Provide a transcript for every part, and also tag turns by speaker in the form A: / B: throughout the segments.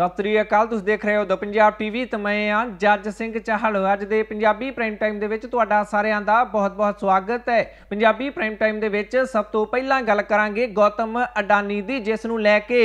A: ਸਤਿ ਸ੍ਰੀ ਅਕਾਲ ਤੁਸੀਂ ਦੇਖ ਰਹੇ ਹੋ ਦ ਪੰਜਾਬ ਟੀਵੀ ਤੇ ਮੈਂ ਆ ਜੱਜ ਸਿੰਘ ਚਾਹਲ ਅੱਜ ਦੇ ਪੰਜਾਬੀ ਪ੍ਰਾਈਮ ਟਾਈਮ ਦੇ ਵਿੱਚ ਤੁਹਾਡਾ ਸਾਰਿਆਂ ਦਾ ਬਹੁਤ-ਬਹੁਤ ਸਵਾਗਤ ਹੈ ਪੰਜਾਬੀ ਪ੍ਰਾਈਮ ਟਾਈਮ ਦੇ ਵਿੱਚ ਸਭ ਤੋਂ ਪਹਿਲਾਂ ਗੱਲ ਕਰਾਂਗੇ ਗੌਤਮ ਅਡਾਨੀ ਦੀ ਜਿਸ ਨੂੰ ਲੈ ਕੇ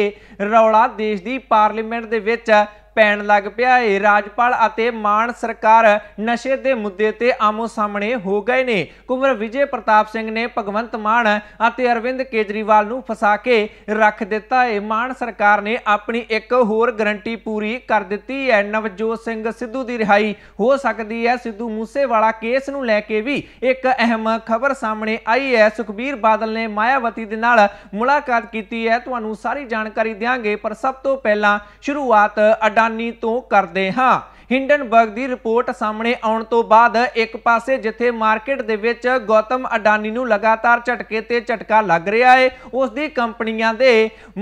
A: ਰੌਲਾ ਦੇਸ਼ ਦੀ ਪਾਰਲੀਮੈਂਟ ਦੇ ਵਿੱਚ ਪੈਣ ਲੱਗ ਪਿਆ ਹੈ ਰਾਜਪਾਲ ਅਤੇ ਮਾਨ ਸਰਕਾਰ ਨਸ਼ੇ ਦੇ ਮੁੱਦੇ ਤੇ ਆਮੋ ਸਾਹਮਣੇ ਹੋ ਗਏ ਨੇ ਕੁਮਰ ਵਿਜੇ ਪ੍ਰਤਾਪ ਸਿੰਘ ਨੇ ਭਗਵੰਤ ਮਾਨ ਅਤੇ ਅਰਵਿੰਦ ਕੇਜਰੀਵਾਲ ਨੂੰ ਫਸਾ ਕੇ ਰੱਖ ਦਿੱਤਾ ਹੈ ਮਾਨ ਸਰਕਾਰ ਨੇ ਆਪਣੀ ਇੱਕ ਹੋਰ ਗਰੰਟੀ ਪੂਰੀ ਕਰ ਦਿੱਤੀ ਹੈ ਨਵਜੋਤ ਸਿੰਘ ਸਿੱਧੂ ਦੀ ਰਿਹਾਈ ਹੋ ਸਕਦੀ ਹੈ ਸਿੱਧੂ ਮੂਸੇਵਾਲਾ ਕੇਸ ਨੂੰ ਲੈ ਕੇ ਵੀ ਇੱਕ ਅਹਿਮ ਖਬਰ ਸਾਹਮਣੇ ਆਈ ਹੈ ਸੁਖਬੀਰ ਬਾਦਲ ਨੇ ਮਾਇਆਵਤੀ ਦੇ ਨਾਲ ਮੁਲਾਕਾਤ ਕੀਤੀ ਹੈ ਤੁਹਾਨੂੰ ਸਾਰੀ ਜਾਣਕਾਰੀ ਦਿਆਂਗੇ ਪਰ ਸਭ ਤੋਂ ਪਹਿਲਾਂ ਸ਼ੁਰੂਆਤ ਅਡਾ ਨਿਗਰਾਨੀ ਤੋਂ ਕਰਦੇ ਹਾਂ ਹਿੰਡਨਬਰਗ ਦੀ ਰਿਪੋਰਟ ਸਾਹਮਣੇ ਆਉਣ ਤੋਂ ਬਾਅਦ ਇੱਕ ਪਾਸੇ ਜਿੱਥੇ ਮਾਰਕੀਟ ਦੇ ਵਿੱਚ ਗੌਤਮ ਅਡਾਨੀ ਨੂੰ ਲਗਾਤਾਰ ਝਟਕੇ ਤੇ ਝਟਕਾ ਲੱਗ ਰਿਹਾ ਹੈ ਉਸ ਦੀ ਕੰਪਨੀਆਂ ਦੇ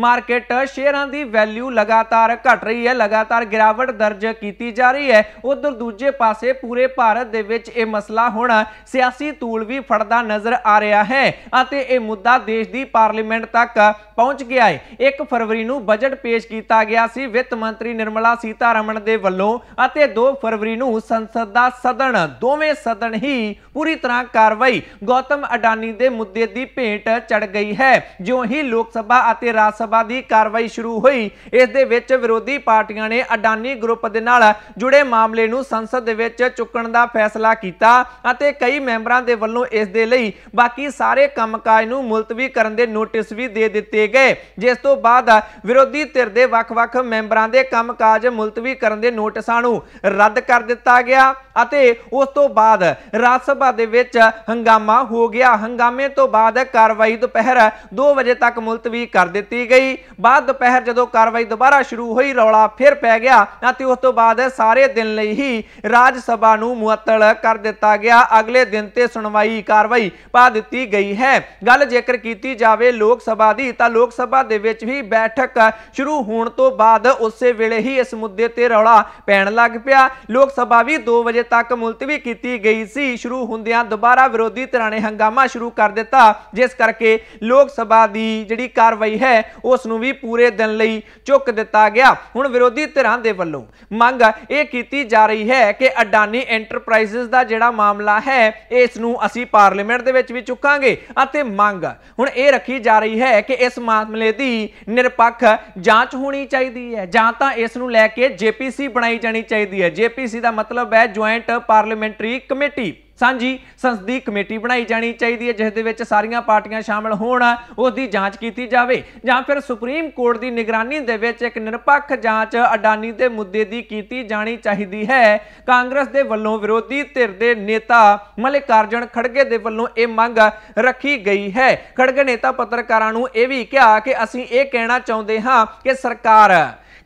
A: ਮਾਰਕੀਟ ਸ਼ੇਅਰਾਂ ਦੀ ਵੈਲਿਊ ਲਗਾਤਾਰ ਘਟ ਰਹੀ ਹੈ ਲਗਾਤਾਰ ਗਿਰਾਵਟ ਦਰਜ ਕੀਤੀ ਜਾ ਰਹੀ ਹੈ ਉਧਰ ਦੂਜੇ ਪਾਸੇ ਪੂਰੇ ਭਾਰਤ ਦੇ ਵਿੱਚ ਇਹ ਮਸਲਾ ਹੁਣ ਸਿਆਸੀ ਤੂਲ ਵੀ ਫੜਦਾ ਨਜ਼ਰ ਆ ਰਿਹਾ ਹੈ ਅਤੇ ਇਹ ਮੁੱਦਾ ਦੇਸ਼ ਦੀ ਪਾਰਲੀਮੈਂਟ ਤੱਕ ਪਹੁੰਚ ਗਿਆ ਹੈ 1 ਫਰਵਰੀ ਨੂੰ ਬਜਟ ਪੇਸ਼ ਕੀਤਾ ਗਿਆ ਸੀ ਵਿੱਤ ਮੰਤਰੀ ਨਿਰਮਲਾ ਸੀਤਾਰਮਣ ਦੇ ਵੱਲੋਂ ਅਤੇ 2 ਫਰਵਰੀ ਨੂੰ ਸੰਸਦ ਦਾ ਸਦਨ ਦੋਵੇਂ ਸਦਨ ਹੀ ਪੂਰੀ ਤਰ੍ਹਾਂ ਕਾਰਵਾਈ ਗੌਤਮ ਅਡਾਨੀ ਦੇ ਮੁੱਦੇ ਦੀ ਭੇਟ ਚੜ ਗਈ ਹੈ ਜਿਉਂ ਹੀ ਲੋਕ ਸਭਾ ਅਤੇ ਰਾਜ ਸਭਾ ਦੀ ਕਾਰਵਾਈ ਸ਼ੁਰੂ ਹੋਈ ਇਸ ਦੇ ਵਿੱਚ ਵਿਰੋਧੀ ਪਾਰਟੀਆਂ ਨੇ ਅਡਾਨੀ ਗਰੁੱਪ ਦੇ ਨਾਲ ਜੁੜੇ ਮਾਮਲੇ ਨੂੰ ਸੰਸਦ ਦੇ ਵਿੱਚ ਚੁੱਕਣ ਦਾ ਫੈਸਲਾ ਕੀਤਾ ਅਤੇ ਕਈ ਮੈਂਬਰਾਂ ਦੇ ਵੱਲੋਂ ਇਸ ਦੇ ਲਈ ਬਾਕੀ ਸਾਰੇ ਕੰਮਕਾਜ ਨੂੰ ਮੁਲਤਵੀ ਕਰਨ ਦੇ ਨੋਟਿਸ ਵੀ ਦੇ ਦਿੱਤੇ ਗਏ ਜਿਸ ਤੋਂ ਬਾਅਦ ਵਿਰੋਧੀ ਧਿਰ ਦੇ ਵੱਖ-ਵੱਖ ਮੈਂਬਰਾਂ ਦੇ ਕੰਮਕਾਜ ਮੁਲਤਵੀ ਕਰਨ ਦੇ ਨੋਟਿਸਾਂ ਨੂੰ ਰੱਦ ਕਰ ਦਿੱਤਾ ਗਿਆ ਅਤੇ ਉਸ ਤੋਂ ਬਾਅਦ ਰਾਜ ਸਭਾ ਦੇ ਵਿੱਚ ਹੰਗਾਮਾ ਹੋ ਗਿਆ ਹੰਗਾਮੇ ਤੋਂ ਬਾਅਦ ਕਾਰਵਾਈ ਦੁਪਹਿਰ 2 ਵਜੇ ਤੱਕ ਮੁਲਤਵੀ ਕਰ ਦਿੱਤੀ ਗਈ ਬਾਅਦ ਦੁਪਹਿਰ ਜਦੋਂ ਕਾਰਵਾਈ ਦੁਬਾਰਾ ਸ਼ੁਰੂ ਹੋਈ ਰੌਲਾ ਫਿਰ ਪੈ ਗਿਆ ਅਤੇ ਉਸ ਤੋਂ ਬਾਅਦ ਸਾਰੇ ਦਿਨ ਲਈ ਹੀ ਰਾਜ ਸਭਾ ਨੂੰ ਮੁਅੱਤਲ ਕਰ ਦਿੱਤਾ ਗਿਆ ਅਗਲੇ ਦਿਨ ਤੇ ਸੁਣਵਾਈ ਕਾਰਵਾਈ ਪਾ ਦਿੱਤੀ ਗਈ ਹੈ ਗੱਲ ਜੇਕਰ ਕੀਤੀ ਜਾਵੇ ਲੋਕ ਸਭਾ ਦੀ ਤਾਂ ਲੋਕ ਸਭਾ ਦੇ ਵਿੱਚ ਵੀ ਬੈਠਕ ਸ਼ੁਰੂ ਹੋਣ ਤੋਂ ਬਾਅਦ ਉਸੇ ਵੇਲੇ ਹੀ ਇਸ ਮੁੱਦੇ ਤੇ ਰੌਲਾ ਪੈਣ ਲੱਗ ਲੱਗ ਪਿਆ ਲੋਕ ਸਭਾ ਵੀ 2 ਵਜੇ ਤੱਕ ਮੁਲਤਵੀ ਕੀਤੀ ਗਈ ਸੀ ਸ਼ੁਰੂ ਹੁੰਦਿਆਂ ਦੁਬਾਰਾ ਵਿਰੋਧੀ ਧਿਰਾਂ ਨੇ ਹੰਗਾਮਾ ਸ਼ੁਰੂ ਕਰ ਦਿੱਤਾ ਜਿਸ ਕਰਕੇ ਲੋਕ ਸਭਾ ਦੀ ਜਿਹੜੀ ਕਾਰਵਾਈ ਹੈ ਉਸ ਨੂੰ ਵੀ ਪੂਰੇ ਦਿਨ ਲਈ ਚੁੱਕ ਦਿੱਤਾ ਗਿਆ ਹੁਣ ਵਿਰੋਧੀ ਧਿਰਾਂ ਦੇ ਵੱਲੋਂ ਮੰਗ ਇਹ ਕੀਤੀ ਜਾ ਰਹੀ ਹੈ ਕਿ ਅਡਾਨੀ ਐਂਟਰਪ੍ਰਾਈਜ਼ਸ ਦਾ ਜਿਹੜਾ ਮਾਮਲਾ ਹੈ ਇਸ ਨੂੰ ਅਸੀਂ ਪਾਰਲੀਮੈਂਟ ਦੇ ਵਿੱਚ ਵੀ ਚੁੱਕਾਂਗੇ ਅਤੇ ਮੰਗ ਹੁਣ ਇਹ ਰੱਖੀ ਜਾ ਰਹੀ ਹੈ ਕਿ ਇਸ ਮਾਮਲੇ ਦੀ ਨਿਰਪੱਖ ਜਾਂਚ ਹੋਣੀ ਚਾਹੀਦੀ ਹੈ ਜਾਂ ਤਾਂ ਇਸ ਨੂੰ ਲੈ ਕੇ ਜੇਪੀਸੀ ਬਣਾਈ ਜਾਣੀ ਚਾਹੀਦੀ ਚਾਹੀਦੀ ਹੈ ਜੀਪੀਸੀ ਦਾ ਮਤਲਬ ਹੈ ਜੁਆਇੰਟ ਪਾਰਲੀਮੈਂਟਰੀ ਕਮੇਟੀ ਸਾਂਝੀ ਸੰਸਦੀ ਕਮੇਟੀ ਬਣਾਈ ਜਾਣੀ ਚਾਹੀਦੀ ਹੈ ਜਿਸ ਦੇ ਵਿੱਚ ਸਾਰੀਆਂ ਪਾਰਟੀਆਂ ਸ਼ਾਮਲ ਹੋਣ ਉਸ ਦੀ ਜਾਂਚ ਕੀਤੀ ਜਾਵੇ ਜਾਂ ਫਿਰ ਸੁਪਰੀਮ ਕੋਰਟ ਦੀ ਨਿਗਰਾਨੀ ਦੇ ਵਿੱਚ ਇੱਕ ਨਿਰਪੱਖ ਜਾਂਚ ਅਡਾਨੀ ਦੇ ਮੁੱਦੇ ਦੀ ਕੀਤੀ ਜਾਣੀ ਚਾਹੀਦੀ ਹੈ ਕਾਂਗਰਸ ਦੇ ਵੱਲੋਂ ਵਿਰੋਧੀ ਧਿਰ ਦੇ ਨੇਤਾ ਮਲਿਕਾਰਜਣ ਖੜਗੇ ਦੇ ਵੱਲੋਂ ਇਹ ਮੰਗ ਰੱਖੀ ਗਈ ਹੈ ਖੜਗੇ ਨੇਤਾ ਪੱਤਰਕਾਰਾਂ ਨੂੰ ਇਹ ਵੀ ਕਿਹਾ ਕਿ ਅਸੀਂ ਇਹ ਕਹਿਣਾ ਚਾਹੁੰਦੇ ਹਾਂ ਕਿ ਸਰਕਾਰ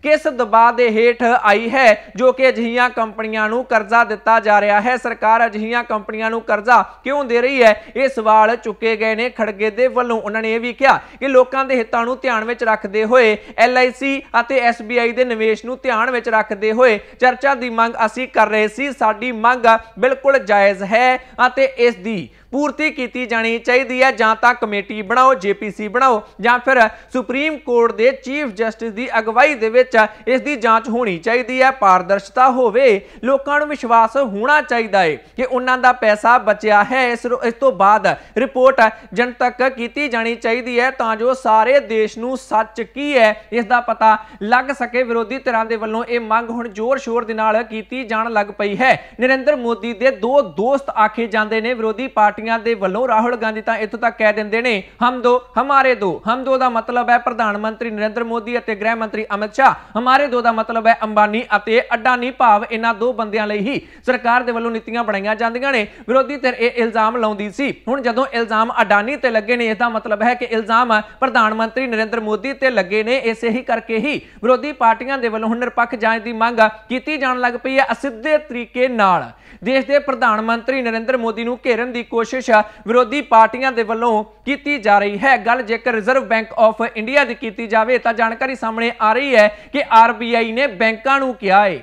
A: ਕਿਸ ਦਬਾਅ ਦੇ ਹੇਠ ਆਈ ਹੈ ਜੋ ਕਿ ਅਜਹੀਆਂ ਕੰਪਨੀਆਂ ਨੂੰ ਕਰਜ਼ਾ ਦਿੱਤਾ ਜਾ ਰਿਹਾ ਹੈ ਸਰਕਾਰ ਅਜਹੀਆਂ ਕੰਪਨੀਆਂ ਨੂੰ ਕਰਜ਼ਾ ਕਿਉਂ ਦੇ ਰਹੀ ਹੈ ਇਹ ਸਵਾਲ ਚੁੱਕੇ ਗਏ ਨੇ ਖੜਗੇ ਦੇ ਵੱਲੋਂ ਉਹਨਾਂ ਨੇ ਇਹ ਵੀ ਕਿਹਾ ਕਿ ਲੋਕਾਂ ਦੇ ਹਿੱਤਾਂ ਨੂੰ ਧਿਆਨ ਵਿੱਚ ਰੱਖਦੇ ਹੋਏ LIC ਅਤੇ SBI ਦੇ ਨਿਵੇਸ਼ ਨੂੰ ਧਿਆਨ ਵਿੱਚ ਰੱਖਦੇ ਹੋਏ ਚਰਚਾ ਦੀ ਮੰਗ ਅਸੀਂ ਕਰ ਰਹੇ ਸੀ ਸਾਡੀ ਮੰਗ ਬਿਲਕੁਲ ਜਾਇਜ਼ ਹੈ ਅਤੇ ਇਸ ਦੀ ਪੂਰਤੀ ਕੀਤੀ ਜਾਣੀ ਚਾਹੀਦੀ ਹੈ ਜਾਂ ਤਾਂ ਕਮੇਟੀ ਬਣਾਓ ਜੀਪੀਸੀ ਬਣਾਓ ਜਾਂ ਫਿਰ ਸੁਪਰੀਮ ਕੋਰਟ ਦੇ ਚੀਫ ਜਸਟਿਸ ਦੀ ਅਗਵਾਈ ਦੇ ਵਿੱਚ ਇਸ ਦੀ ਜਾਂਚ ਹੋਣੀ ਚਾਹੀਦੀ ਹੈ ਪਾਰਦਰਸ਼ਤਾ ਹੋਵੇ ਲੋਕਾਂ ਨੂੰ ਵਿਸ਼ਵਾਸ ਹੋਣਾ ਚਾਹੀਦਾ ਹੈ ਕਿ ਉਹਨਾਂ ਦਾ ਪੈਸਾ ਬਚਿਆ ਹੈ ਇਸ ਇਸ ਤੋਂ ਬਾਅਦ ਰਿਪੋਰਟ ਜਨਤਕ ਕੀਤੀ ਜਾਣੀ ਚਾਹੀਦੀ ਹੈ ਤਾਂ ਜੋ ਸਾਰੇ ਦੇਸ਼ ਨੂੰ ਸੱਚ ਕੀ ਹੈ ਇਸ ਦਾ ਪਤਾ ਲੱਗ ਸਕੇ ਵਿਰੋਧੀ ਧਿਰਾਂ ਦੇ ਵੱਲੋਂ ਇਹ ਮੰਗ ਹੁਣ ਜ਼ੋਰ-ਸ਼ੋਰ ਦੇ ਨਾਲ ਕੀਤੀ ਜਾਣ ਲੱਗ ਪਈ ਹੈ ਨਰਿੰਦਰ ਮੋਦੀ ਦੇ ਦੋ ਦੋਸਤ ਆਖੇ ਜਾਂਦੇ ਨੇ ਵਿਰੋਧੀ ਪਾਰਟੀ ਪਾਰਟੀਆਂ ਦੇ ਵੱਲੋਂ ਰਾਹੁਲ ਗਾਂਧੀ ਤਾਂ ਇੱਥੋਂ ਤੱਕ ਕਹਿ ਦਿੰਦੇ ਨੇ ਹਮ ਦੋ ਹਮਾਰੇ ਦੋ ਹਮ ਦੋ ਦਾ ਮਤਲਬ ਹੈ ਪ੍ਰਧਾਨ ਮੰਤਰੀ ਨਰਿੰਦਰ ਮੋਦੀ ਅਤੇ ਗ੍ਰਹਿ ਮੰਤਰੀ ਅਮਿਤ ਸ਼ਾਹ ਹਮਾਰੇ ਦੋ ਦਾ ਮਤਲਬ ਹੈ ਅੰਬਾਨੀ ਅਤੇ ਅਡਾਨੀ ਭਾਵ ਇਹਨਾਂ ਦੋ ਬੰਦਿਆਂ ਲਈ ਹੀ ਸਰਕਾਰ ਦੇ ਵੱਲੋਂ ਨੀਤੀਆਂ ਬਣਾਈਆਂ ਜਾਂਦੀਆਂ ਨੇ ਵਿਰੋਧੀ ਧਿਰ ਇਹ ਇਲਜ਼ਾਮ ਲਾਉਂਦੀ ਸੀ ਹੁਣ ਜਦੋਂ ਇਲਜ਼ਾਮ ਅਡਾਨੀ ਤੇ ਲੱਗੇ ਨੇ ਇਸ ਦਾ ਮਤਲਬ ਹੈ ਕਿ ਇਲਜ਼ਾਮ ਪ੍ਰਧਾਨ ਮੰਤਰੀ ਨਰਿੰਦਰ ਮੋਦੀ ਤੇ ਲੱਗੇ ਨੇ ਇਸੇ ਹੀ ਕਰਕੇ ਹੀ ਵਿਰੋਧੀ ਪਾਰਟੀਆਂ ਦੇ ਵੱਲੋਂ ਹੁਣ ਨਿਰਪੱਖ ਜਾਂਚ ਦੀ ਮੰਗ ਕੀਤੀ ਜਾਣ ਲੱਗ ਪਈ ਹੈ ਅਸਿੱਧੇ ਤਰੀਕੇ ਨਾਲ ਦੇਸ਼ ਦੇ ਪ੍ਰਧਾਨ ਮੰਤਰੀ ਨਰਿੰਦਰ ਮੋਦੀ ਨੂੰ ਘੇਰਨ ਦੀ ਕੋਸ਼ਿਸ਼ ਕੋਸ਼ਿਸ਼ ਵਿਰੋਧੀ ਪਾਰਟੀਆਂ ਦੇ ਵੱਲੋਂ ਕੀਤੀ ਜਾ ਰਹੀ ਹੈ ਗੱਲ ਜੇਕਰ ਰਿਜ਼ਰਵ ਬੈਂਕ ਆਫ ਇੰਡੀਆ ਦੀ ਕੀਤੀ ਜਾਵੇ ਤਾਂ ਜਾਣਕਾਰੀ ਸਾਹਮਣੇ ਆ ਰਹੀ ਹੈ ਕਿ ਆਰਬੀਆਈ ਨੇ ਬੈਂਕਾਂ ਨੂੰ ਕਿਹਾ ਹੈ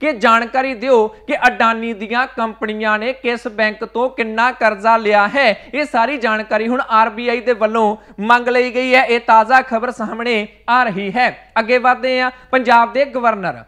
A: ਕਿ ਜਾਣਕਾਰੀ ਦਿਓ ਕਿ ਅਡਾਨੀ ਦੀਆਂ ਕੰਪਨੀਆਂ ਨੇ ਕਿਸ ਬੈਂਕ ਤੋਂ ਕਿੰਨਾ ਕਰਜ਼ਾ ਲਿਆ ਹੈ ਇਹ ਸਾਰੀ ਜਾਣਕਾਰੀ ਹੁਣ ਆਰਬੀਆਈ ਦੇ ਵੱਲੋਂ ਮੰਗ ਲਈ ਗਈ ਹੈ ਇਹ ਤਾਜ਼ਾ ਖਬਰ ਸਾਹਮਣੇ ਆ ਰਹੀ ਹੈ ਅੱਗੇ ਵਧਦੇ ਹਾਂ ਪੰਜਾਬ ਦੇ ਗਵਰਨਰ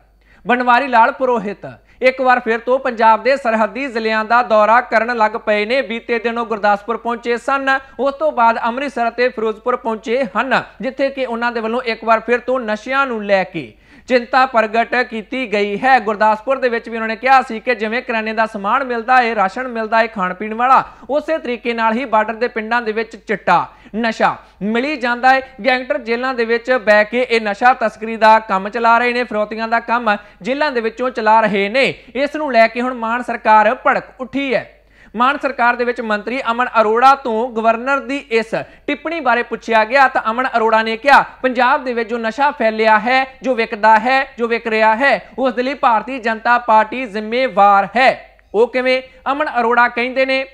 A: ਬਨਵਾਰੀ ਲਾਲ ਪੁਰੋਹਿਤ ਇੱਕ ਵਾਰ ਫਿਰ ਤੋਂ ਪੰਜਾਬ ਦੇ ਸਰਹੱਦੀ ਜ਼ਿਲ੍ਹਿਆਂ ਦਾ ਦੌਰਾ ਕਰਨ ਲੱਗ ਪਏ ਨੇ ਬੀਤੇ ਦਿਨ ਉਹ ਗੁਰਦਾਸਪੁਰ ਪਹੁੰਚੇ ਸਨ ਉਸ ਤੋਂ ਬਾਅਦ ਅੰਮ੍ਰਿਤਸਰ ਅਤੇ ਫਿਰੋਜ਼ਪੁਰ ਪਹੁੰਚੇ ਹਨ ਜਿੱਥੇ ਕਿ ਉਹਨਾਂ ਦੇ ਵੱਲੋਂ ਇੱਕ ਵਾਰ ਫਿਰ ਤੋਂ ਨਸ਼ਿਆਂ ਨੂੰ ਲੈ ਕੇ ਚਿੰਤਾ ਪ੍ਰਗਟ ਕੀਤੀ ਗਈ ਹੈ ਗੁਰਦਾਸਪੁਰ ਦੇ ਵਿੱਚ ਵੀ ਉਹਨਾਂ ਨੇ ਕਿਹਾ ਸੀ ਕਿ ਜਿਵੇਂ ਕਰਿਆਨੇ ਦਾ ਸਮਾਨ ਮਿਲਦਾ ਹੈ ਰਾਸ਼ਨ ਮਿਲਦਾ ਹੈ ਖਾਣ ਪੀਣ ਵਾਲਾ ਉਸੇ ਤਰੀਕੇ ਨਾਲ ਹੀ ਬਾਰਡਰ ਦੇ ਪਿੰਡਾਂ ਦੇ ਵਿੱਚ ਚਿੱਟਾ ਨਸ਼ਾ ਮਿਲੀ ਜਾਂਦਾ ਹੈ ਗੈਂਗਟਰ ਜੇਲ੍ਹਾਂ ਦੇ ਵਿੱਚ ਬੈ ਕੇ ਇਹ ਨਸ਼ਾ ਤਸਕਰੀ ਦਾ ਕੰਮ ਚਲਾ ਰਹੇ ਨੇ ਫਰੋਤੀਆਂ ਦਾ ਕੰਮ ਜੇਲ੍ਹਾਂ ਦੇ ਵਿੱਚੋਂ ਚਲਾ ਰਹੇ ਨੇ ਇਸ ਨੂੰ ਲੈ ਕੇ ਹੁਣ ਮਾਨ ਸਰਕਾਰ ਭੜਕ ਉੱਠੀ ਹੈ ਮਾਨ ਸਰਕਾਰ ਦੇ ਵਿੱਚ ਮੰਤਰੀ ਅਮਨ ਅਰੋੜਾ ਤੋਂ ਗਵਰਨਰ ਦੀ ਇਸ ਟਿੱਪਣੀ ਬਾਰੇ ਪੁੱਛਿਆ ਗਿਆ ਤਾਂ ਅਮਨ ਅਰੋੜਾ ਨੇ ਕਿਹਾ ਪੰਜਾਬ ਦੇ ਵਿੱਚ ਜੋ ਨਸ਼ਾ ਫੈਲਿਆ ਹੈ ਜੋ ਵਿਕਦਾ ਹੈ ਜੋ ਵਿਕ ਰਿਹਾ ਹੈ ਉਸ ਦੇ ਲਈ ਭਾਰਤੀ ਜਨਤਾ ਪਾਰਟੀ ਜ਼ਿੰਮੇਵਾਰ ਹੈ ਉਹ ਕਿਵੇਂ ਅਮਨ ਅਰੋੜਾ ਕਹਿੰਦੇ ਨੇ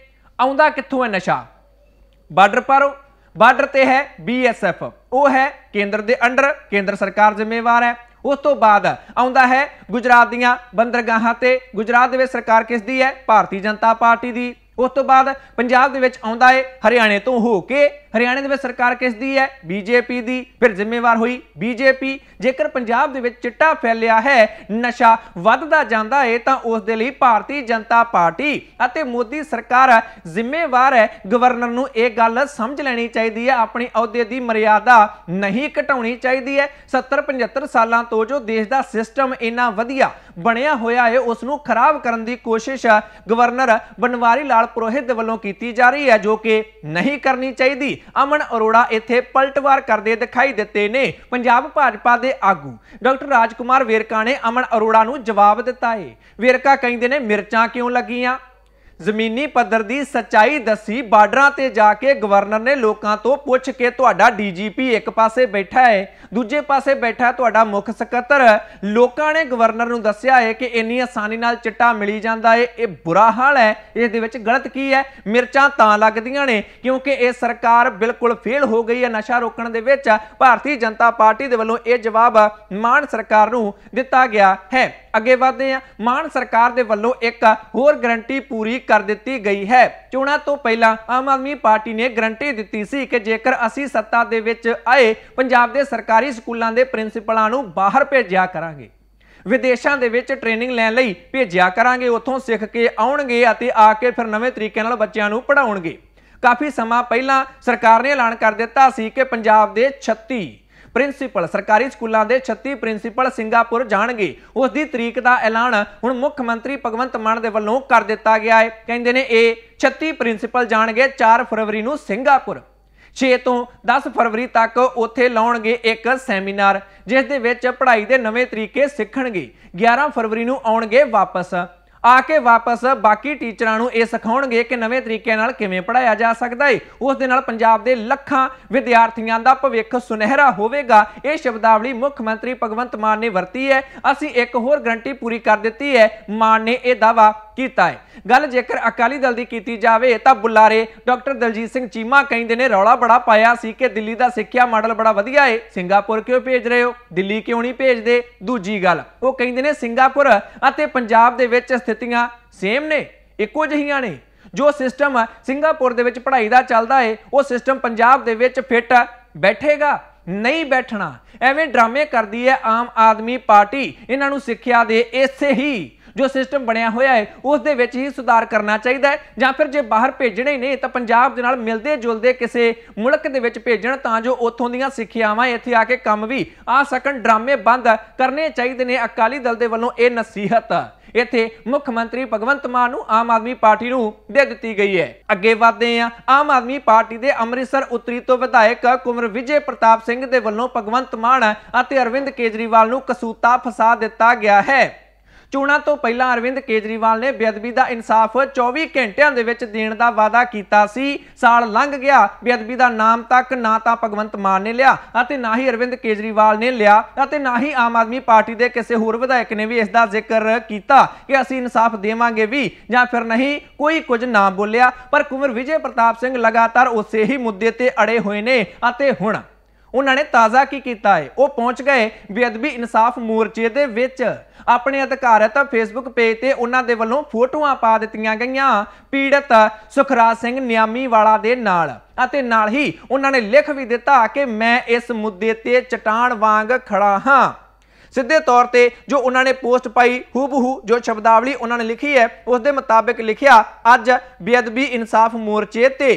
A: ਆਉਂਦਾ ਕਿੱਥੋਂ ਹੈ ਨਸ਼ਾ ਬਾਰਡਰ ਪਰ ਬਾਰਡਰ ਤੇ ਹੈ ਬੀਐਸਐਫ ਉਹ ਹੈ ਕੇਂਦਰ ਦੇ ਅੰਡਰ ਕੇਂਦਰ ਸਰਕਾਰ ਜ਼ਿੰਮੇਵਾਰ ਹੈ ਉਸ ਤੋਂ ਬਾਅਦ ਆਉਂਦਾ ਹੈ ਗੁਜਰਾਤ ਦੀਆਂ ਬੰਦਰਗਾਹਾਂ ਤੇ ਗੁਜਰਾਤ ਦੇ ਵਿੱਚ ਸਰਕਾਰ ਕਿਸ ਦੀ ਹੈ ਭਾਰਤੀ ਜਨਤਾ ਪਾਰਟੀ ਦੀ ਉਸ ਤੋਂ ਬਾਅਦ ਪੰਜਾਬ ਦੇ ਵਿੱਚ ਆਉਂਦਾ ਹੈ ਹਰਿਆਣੇ ਤੋਂ ਹੋ ਕੇ ਹਰਿਆਣੇ ਦੇ ਵਿੱਚ ਸਰਕਾਰ ਕਿਸ ਦੀ ਹੈ ਬੀਜੇਪੀ ਦੀ ਫਿਰ ਜ਼ਿੰਮੇਵਾਰ ਹੋਈ ਬੀਜੇਪੀ ਜੇਕਰ ਪੰਜਾਬ ਦੇ ਵਿੱਚ ਚਿੱਟਾ ਫੈਲਿਆ ਹੈ ਨਸ਼ਾ ਵੱਧਦਾ ਜਾਂਦਾ ਹੈ ਤਾਂ ਉਸ ਦੇ ਲਈ ਭਾਰਤੀ ਜਨਤਾ ਪਾਰਟੀ ਅਤੇ ਮੋਦੀ ਸਰਕਾਰ ਜ਼ਿੰਮੇਵਾਰ ਹੈ ਗਵਰਨਰ ਨੂੰ ਇਹ ਗੱਲ ਸਮਝ ਲੈਣੀ ਚਾਹੀਦੀ ਹੈ ਆਪਣੀ ਅਹੁਦੇ ਦੀ ਮਰਿਆਦਾ ਨਹੀਂ ਘਟਾਉਣੀ ਚਾਹੀਦੀ ਹੈ 70 75 ਸਾਲਾਂ ਤੋਂ ਜੋ ਦੇਸ਼ ਦਾ ਸਿਸਟਮ ਇੰਨਾ ਵਧੀਆ ਬਣਿਆ ਹੋਇਆ ਹੈ ਉਸ ਨੂੰ ਖਰਾਬ ਕਰਨ ਦੀ ਕੋਸ਼ਿਸ਼ ਗਵਰਨਰ ਬਨਵਾਰੀ ਲਾਲ ਪ੍ਰੋਹਿਤ ਦੇ ਵੱਲੋਂ ਕੀਤੀ ਜਾ ਰਹੀ ਹੈ ਜੋ ਕਿ ਨਹੀਂ ਕਰਨੀ ਚਾਹੀਦੀ ਅਮਨ ਅਰੋੜਾ ਇੱਥੇ ਪਲਟਵਾਰ ਕਰਦੇ ਦਿਖਾਈ ਦਿੱਤੇ ਨੇ ਪੰਜਾਬ ਭਾਜਪਾ ਦੇ ਆਗੂ ਡਾਕਟਰ ਰਾਜਕੁਮਾਰ ਵੇਰਕਾ ਨੇ ਅਮਨ ਅਰੋੜਾ ਨੂੰ ਜਵਾਬ ਦਿੱਤਾ ਏ ਵੇਰਕਾ ਕਹਿੰਦੇ ਨੇ ਮਿਰਚਾਂ ਕਿਉਂ ਲੱਗੀਆਂ ਜ਼ਮੀਨੀ ਪੱਧਰ ਦੀ ਸੱਚਾਈ ਦੱਸੀ ਬਾਰਡਰਾਂ ਤੇ ਜਾ ਕੇ ਗਵਰਨਰ ਨੇ ਲੋਕਾਂ ਤੋਂ ਪੁੱਛ ਕੇ ਤੁਹਾਡਾ ਡੀਜੀਪੀ ਇੱਕ ਪਾਸੇ ਬੈਠਾ ਹੈ ਦੂਜੇ ਪਾਸੇ ਬੈਠਾ ਤੁਹਾਡਾ ਮੁੱਖ ਸਕੱਤਰ ਲੋਕਾਂ ਨੇ ਗਵਰਨਰ ਨੂੰ ਦੱਸਿਆ ਹੈ ਕਿ ਇੰਨੀ ਆਸਾਨੀ ਨਾਲ ਚਿੱਟਾ ਮਿਲੀ ਜਾਂਦਾ ਹੈ ਇਹ ਬੁਰਾ ਹਾਲ ਹੈ ਇਸ ਦੇ ਵਿੱਚ ਗਲਤ ਕੀ ਹੈ ਮਿਰਚਾਂ ਤਾਂ ਲੱਗਦੀਆਂ ਨੇ ਕਿਉਂਕਿ ਇਹ ਸਰਕਾਰ ਬਿਲਕੁਲ ਫੇਲ ਹੋ ਗਈ ਹੈ ਨਸ਼ਾ ਰੋਕਣ ਦੇ ਵਿੱਚ ਭਾਰਤੀ ਜਨਤਾ ਪਾਰਟੀ ਦੇ ਵੱਲੋਂ ਇਹ ਜਵਾਬ ਮਾਨ ਸਰਕਾਰ ਨੂੰ ਦਿੱਤਾ ਗਿਆ ਹੈ ਅੱਗੇ ਵਧਦੇ ਆ ਮਾਨ ਸਰਕਾਰ ਦੇ ਵੱਲੋਂ ਇੱਕ ਹੋਰ ਗਰੰਟੀ ਪੂਰੀ ਕਰ ਦਿੱਤੀ ਗਈ ਹੈ ਚੋਣਾਂ ਤੋਂ ਪਹਿਲਾਂ ਆਮ ਆਦਮੀ ਪਾਰਟੀ ਨੇ ਗਰੰਟੀ ਦਿੱਤੀ ਸੀ ਕਿ ਜੇਕਰ ਅਸੀਂ ਸੱਤਾ ਦੇ ਵਿੱਚ ਆਏ ਪੰਜਾਬ ਦੇ ਸਰਕਾਰੀ ਸਕੂਲਾਂ ਦੇ ਪ੍ਰਿੰਸੀਪਲਾਂ ਨੂੰ ਬਾਹਰ ਭੇਜਿਆ ਕਰਾਂਗੇ ਵਿਦੇਸ਼ਾਂ ਦੇ ਵਿੱਚ ਟ੍ਰੇਨਿੰਗ ਲੈਣ ਲਈ ਭੇਜਿਆ ਕਰਾਂਗੇ ਉੱਥੋਂ ਸਿੱਖ ਕੇ ਆਉਣਗੇ ਅਤੇ ਆ ਕੇ ਫਿਰ ਨਵੇਂ ਤਰੀਕੇ ਨਾਲ ਬੱਚਿਆਂ ਨੂੰ ਪੜਾਉਣਗੇ ਕਾਫੀ ਸਮਾਂ ਪਹਿਲਾਂ ਸਰਕਾਰ ਨੇ ਐਲਾਨ ਕਰ ਦਿੱਤਾ ਸੀ ਕਿ ਪੰਜਾਬ ਦੇ 36 ਪ੍ਰਿੰਸੀਪਲ ਸਰਕਾਰੀ ਸਕੂਲਾਂ ਦੇ 36 ਪ੍ਰਿੰਸੀਪਲ ਸਿੰਗਾਪੁਰ ਜਾਣਗੇ ਉਸ ਦੀ ਤਰੀਕ ਦਾ ਐਲਾਨ ਹੁਣ ਮੁੱਖ ਮੰਤਰੀ ਭਗਵੰਤ ਮਾਨ ਦੇ ਵੱਲੋਂ ਕਰ ਦਿੱਤਾ ਗਿਆ ਹੈ ਕਹਿੰਦੇ ਨੇ ਇਹ 36 ਪ੍ਰਿੰਸੀਪਲ ਜਾਣਗੇ 4 ਫਰਵਰੀ ਨੂੰ ਸਿੰਗਾਪੁਰ 6 ਤੋਂ 10 ਫਰਵਰੀ ਤੱਕ ਉੱਥੇ ਲਾਉਣਗੇ ਇੱਕ ਸੈਮੀਨਾਰ ਜਿਸ ਦੇ ਵਿੱਚ ਪੜ੍ਹਾਈ ਦੇ ਨਵੇਂ ਤਰੀਕੇ ਸਿੱਖਣਗੇ 11 ਫਰਵਰੀ ਨੂੰ ਆਉਣਗੇ ਵਾਪਸ ਆ ਕੇ ਵਾਪਸ ਬਾਕੀ ਟੀਚਰਾਂ ਨੂੰ ਇਹ ਸਿਖਾਉਣਗੇ ਕਿ ਨਵੇਂ ਤਰੀਕੇ ਨਾਲ ਕਿਵੇਂ ਪੜਾਇਆ ਜਾ ਸਕਦਾ ਹੈ ਉਸ ਦੇ ਨਾਲ ਪੰਜਾਬ ਦੇ ਲੱਖਾਂ ਵਿਦਿਆਰਥੀਆਂ ਦਾ ਭਵਿੱਖ ਸੁਨਹਿਰਾ ਹੋਵੇਗਾ ਇਹ ਸ਼ਬਦਾਵਲੀ ਮੁੱਖ ਮੰਤਰੀ ਭਗਵੰਤ ਮਾਨ ਨੇ ਵਰਤੀ ਹੈ ਅਸੀਂ ਇੱਕ ਹੋਰ ਗਰੰਟੀ ਪੂਰੀ ਕਰ ਦਿੱਤੀ ਹੈ ਮਾਨ ਨੇ ਇਹ ਦਾਵਾ ਕੀਤਾ ਹੈ ਗੱਲ ਜੇਕਰ ਅਕਾਲੀ ਦਲ ਦੀ ਕੀਤੀ ਜਾਵੇ ਤਾਂ ਬੁਲਾਰੇ ਡਾਕਟਰ ਦਲਜੀਤ ਸਿੰਘ ਚੀਮਾ ਕਹਿੰਦੇ ਨੇ ਰੌਲਾ ਬੜਾ ਪਾਇਆ ਸੀ ਕਿ ਦਿੱਲੀ ਦਾ ਸਿੱਖਿਆ ਮਾਡਲ ਬੜਾ ਵਧੀਆ ਹੈ ਸਿੰਗਾਪੁਰ ਕਿਉਂ ਭੇਜ ਰਹੇ ਹੋ ਦਿੱਲੀ ਕਿਉਂ ਨਹੀਂ ਭੇਜਦੇ ਦੂਜੀ ਗੱਲ ਉਹ ਕਹਿੰਦੇ ਨੇ ਸਿੰਗਾਪੁਰ ਅਤੇ ਪੰਜਾਬ ਦੇ ਵਿੱਚ ਸਥਿਤੀਆਂ ਸੇਮ ਨੇ ਇੱਕੋ ਜਿਹੀਆਂ ਨੇ ਜੋ ਸਿਸਟਮ ਸਿੰਗਾਪੁਰ ਦੇ ਵਿੱਚ ਪੜ੍ਹਾਈ ਦਾ ਚੱਲਦਾ ਹੈ ਉਹ ਸਿਸਟਮ ਪੰਜਾਬ ਦੇ ਵਿੱਚ ਫਿੱਟ ਬੈਠੇਗਾ ਨਹੀਂ ਬੈਠਣਾ ਐਵੇਂ ਡਰਾਮੇ ਕਰਦੀ ਹੈ ਆਮ ਆਦਮੀ ਪਾਰਟੀ ਇਹਨਾਂ ਨੂੰ ਸਿੱਖਿਆ ਦੇ ਇਸੇ ਹੀ ਜੋ ਸਿਸਟਮ ਬਣਿਆ ਹੋਇਆ ਹੈ ਉਸ ਦੇ ਵਿੱਚ ਹੀ ਸੁਧਾਰ ਕਰਨਾ ਚਾਹੀਦਾ ਹੈ ਜਾਂ ਫਿਰ ਜੇ ਬਾਹਰ ਭੇਜਣੇ ਹੀ ਨੇ ਤਾਂ ਪੰਜਾਬ ਦੇ ਨਾਲ ਮਿਲਦੇ ਜੁਲਦੇ ਕਿਸੇ ਮੁਲਕ ਦੇ ਵਿੱਚ ਭੇਜਣ ਤਾਂ ਜੋ ਉੱਥੋਂ ਦੀਆਂ ਸਿੱਖਿਆਵਾਂ ਇੱਥੇ ਆ ਕੇ ਕੰਮ ਵੀ ਆ ਸਕਣ ਡਰਾਮੇ ਬੰਦ ਕਰਨੇ ਚਾਹੀਦੇ ਨੇ ਅਕਾਲੀ ਦਲ ਦੇ ਵੱਲੋਂ ਇਹ ਨਸੀਹਤ ਇਥੇ ਇੱਥੇ ਮੁੱਖ ਮੰਤਰੀ ਭਗਵੰਤ ਮਾਨ ਨੂੰ ਆਮ ਆਦਮੀ ਪਾਰਟੀ ਨੂੰ ਦੇ ਦਿੱਤੀ ਗਈ ਹੈ ਅੱਗੇ ਵਧਦੇ ਆ ਆਮ ਆਦਮੀ ਪਾਰਟੀ ਦੇ ਅੰਮ੍ਰਿਤਸਰ ਉਤਰੀ ਤੋਂ ਵਿਧਾਇਕ ਕੁਮਰ ਵਿਜੇ ਪ੍ਰਤਾਪ ਸਿੰਘ ਦੇ ਵੱਲੋਂ ਭਗਵੰਤ ਮਾਨ ਅਤੇ ਅਰਵਿੰਦ ਕੇਜਰੀਵਾਲ ਨੂੰ ਕਸੂਤਾ ਫਸਾ ਦਿੱਤਾ ਗਿਆ ਹੈ ਚੋਣਾਂ ਤੋਂ ਪਹਿਲਾਂ ਅਰਵਿੰਦ ਕੇਜਰੀਵਾਲ ਨੇ ਬੇਅਦਬੀ ਦਾ ਇਨਸਾਫ 24 ਘੰਟਿਆਂ ਦੇ ਵਿੱਚ ਦੇਣ ਦਾ ਵਾਅਦਾ ਕੀਤਾ ਸੀ ਸਾਲ ਲੰਘ ਗਿਆ ਬੇਅਦਬੀ ਦਾ ਨਾਮ ਤੱਕ ਨਾ ਤਾਂ ਭਗਵੰਤ ਮਾਨ ਨੇ ਲਿਆ ਅਤੇ ਨਾ ਹੀ ਅਰਵਿੰਦ ਕੇਜਰੀਵਾਲ ਨੇ ਲਿਆ ਅਤੇ ਨਾ ਹੀ ਆਮ ਆਦਮੀ ਪਾਰਟੀ ਦੇ ਕਿਸੇ ਹੋਰ ਵਿਧਾਇਕ ਨੇ ਵੀ ਇਸ ਦਾ ਜ਼ਿਕਰ ਕੀਤਾ ਕਿ ਅਸੀਂ ਇਨਸਾਫ ਦੇਵਾਂਗੇ ਵੀ ਜਾਂ ਫਿਰ ਨਹੀਂ ਕੋਈ ਕੁਝ ਨਾ ਬੋਲਿਆ ਪਰ ਕੁਮਰ ਵਿਜੇ ਪ੍ਰਤਾਪ ਸਿੰਘ ਲਗਾਤਾਰ ਉਸੇ ਹੀ ਮੁੱਦੇ ਤੇ ਅੜੇ ਹੋਏ ਨੇ ਅਤੇ ਹੁਣ ਉਹਨਾਂ ਨੇ ਤਾਜ਼ਾ ਕੀ ਕੀਤਾ ਹੈ ਉਹ ਪਹੁੰਚ ਗਏ ਬੇਅਦਬੀ ਇਨਸਾਫ ਮੋਰਚੇ ਦੇ ਵਿੱਚ ਆਪਣੇ ਅਧਿਕਾਰਤ ਫੇਸਬੁੱਕ ਪੇਜ ਤੇ ਉਹਨਾਂ ਦੇ ਵੱਲੋਂ ਫੋਟੋਆਂ ਪਾ ਦਿੱਤੀਆਂ ਗਈਆਂ ਪੀੜਤ ਸੁਖਰਾਜ ਸਿੰਘ ਨਿਆਮੀ ਵਾਲਾ ਦੇ ਨਾਲ ਅਤੇ ਨਾਲ ਹੀ ਉਹਨਾਂ ਨੇ ਲਿਖ ਵੀ ਦਿੱਤਾ ਕਿ ਮੈਂ ਇਸ ਮੁੱਦੇ ਤੇ ਚਟਾਨ ਵਾਂਗ ਖੜਾ ਹਾਂ ਸਿੱਧੇ ਤੌਰ ਤੇ ਜੋ ਉਹਨਾਂ ਨੇ ਪੋਸਟ ਪਾਈ ਹੂਬਹੂ ਜੋ ਸ਼ਬਦਾਵਲੀ ਉਹਨਾਂ ਨੇ ਲਿਖੀ ਹੈ ਉਸ ਦੇ ਮੁਤਾਬਕ ਲਿਖਿਆ ਅੱਜ ਬੇਅਦਬੀ ਇਨਸਾਫ ਮੋਰਚੇ ਤੇ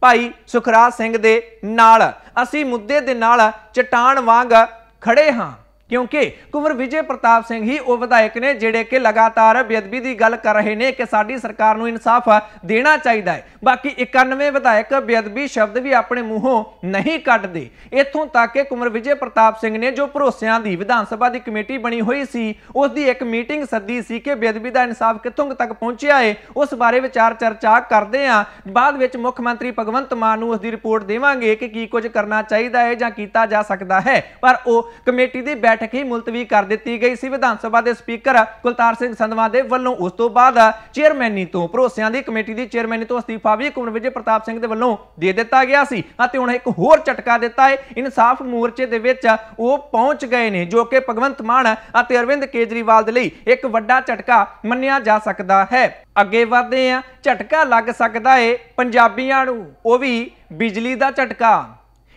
A: ਭਾਈ ਸੁਖਰਾਜ ਸਿੰਘ ਦੇ ਨਾਲ ਅਸੀਂ ਮੁੱਦੇ ਦੇ ਨਾਲ ਚਟਾਨ ਵਾਂਗ ਖੜੇ ਹਾਂ ਕਿਉਂਕਿ ਕੁਵਰ ਵਿਜੇ ਪ੍ਰਤਾਪ ਸਿੰਘ ਹੀ ਉਹ ਵਿਧਾਇਕ ਨੇ ਜਿਹੜੇ ਕਿ ਲਗਾਤਾਰ ਬੇਅਦਬੀ ਦੀ ਗੱਲ ਕਰ ਰਹੇ ਨੇ ਕਿ ਸਾਡੀ ਸਰਕਾਰ ਨੂੰ ਇਨਸਾਫ ਦੇਣਾ ਚਾਹੀਦਾ ਹੈ ਬਾਕੀ 91 ਵਿਧਾਇਕ ਬੇਅਦਬੀ ਸ਼ਬਦ ਵੀ ਆਪਣੇ ਮੂੰਹੋਂ ਨਹੀਂ ਕੱਢਦੇ ਇੱਥੋਂ ਤੱਕ ਕਿ ਕੁਮਰ ਵਿਜੇ ਪ੍ਰਤਾਪ ਸਿੰਘ ਨੇ ਜੋ ਭਰੋਸਿਆਂ ਦੀ ਵਿਧਾਨ ਸਭਾ ਦੀ ਕਮੇਟੀ ਬਣੀ ਹੋਈ ਸੀ ਉਸ ਦੀ ਇੱਕ ਮੀਟਿੰਗ ਸੱਦੀ ਸੀ ਕਿ ਬੇਅਦਬੀ ਦਾ ਇਨਸਾਫ ਕਿੱਥੋਂ ਤੱਕ ਪਹੁੰਚਿਆ ਹੈ ਉਸ ਬਾਰੇ ਵਿਚਾਰ ਚਰਚਾ ਕਰਦੇ ਆ ਬਾਅਦ ਵਿੱਚ ਮੁੱਖ ਮੰਤਰੀ ਭਗਵੰਤ ਮਾਨ ਨੂੰ ਉਸ ਦੀ ਰਿਪੋਰਟ ਦੇਵਾਂਗੇ ਕਿ ਕੀ ਕੁਝ ਕਰਨਾ ਚਾਹੀਦਾ ਹੈ ਜਾਂ ਕੀਤਾ ਜਾ ਸਕਦਾ ਹੈ ਪਰ ਉਹ ਕਮੇਟੀ ਦੀ ਬੈਠਕ ਬੈਠਕ ਹੀ ਮੁਲਤਵੀ ਕਰ ਦਿੱਤੀ ਗਈ ਸੀ ਵਿਧਾਨ ਸਭਾ ਦੇ ਸਪੀਕਰ ਕੁਲਤਾਰ ਸਿੰਘ ਸੰਧਵਾ ਦੇ ਵੱਲੋਂ ਉਸ ਤੋਂ ਬਾਅਦ ਚੇਅਰਮੈਨੀ ਤੋਂ ਭਰੋਸਿਆਂ ਦੀ ਕਮੇਟੀ ਦੀ ਚੇਅਰਮੈਨੀ ਤੋਂ ਅਸਤੀਫਾ ਵੀ ਕੁਮਰ ਵਿਜੇ ਪ੍ਰਤਾਪ ਸਿੰਘ ਦੇ ਵੱਲੋਂ ਦੇ ਦਿੱਤਾ ਗਿਆ ਸੀ ਅਤੇ ਹੁਣ ਇੱਕ ਹੋਰ ਝਟਕਾ ਦਿੱਤਾ ਹੈ ਇਨਸਾਫ ਮੋਰਚੇ ਦੇ ਵਿੱਚ ਉਹ ਪਹੁੰਚ ਗਏ ਨੇ ਜੋ ਕਿ ਭਗਵੰਤ ਮਾਨ ਅਤੇ ਅਰਵਿੰਦ ਕੇਜਰੀਵਾਲ ਦੇ ਲਈ ਇੱਕ ਵੱਡਾ ਝਟਕਾ ਮੰਨਿਆ ਜਾ ਸਕਦਾ ਹੈ ਅੱਗੇ ਵਧਦੇ ਆ ਝਟਕਾ ਲੱਗ ਸਕਦਾ ਹੈ ਪੰਜਾਬੀਆਂ ਨੂੰ ਉਹ ਵੀ ਬਿਜਲੀ ਦਾ ਝਟਕਾ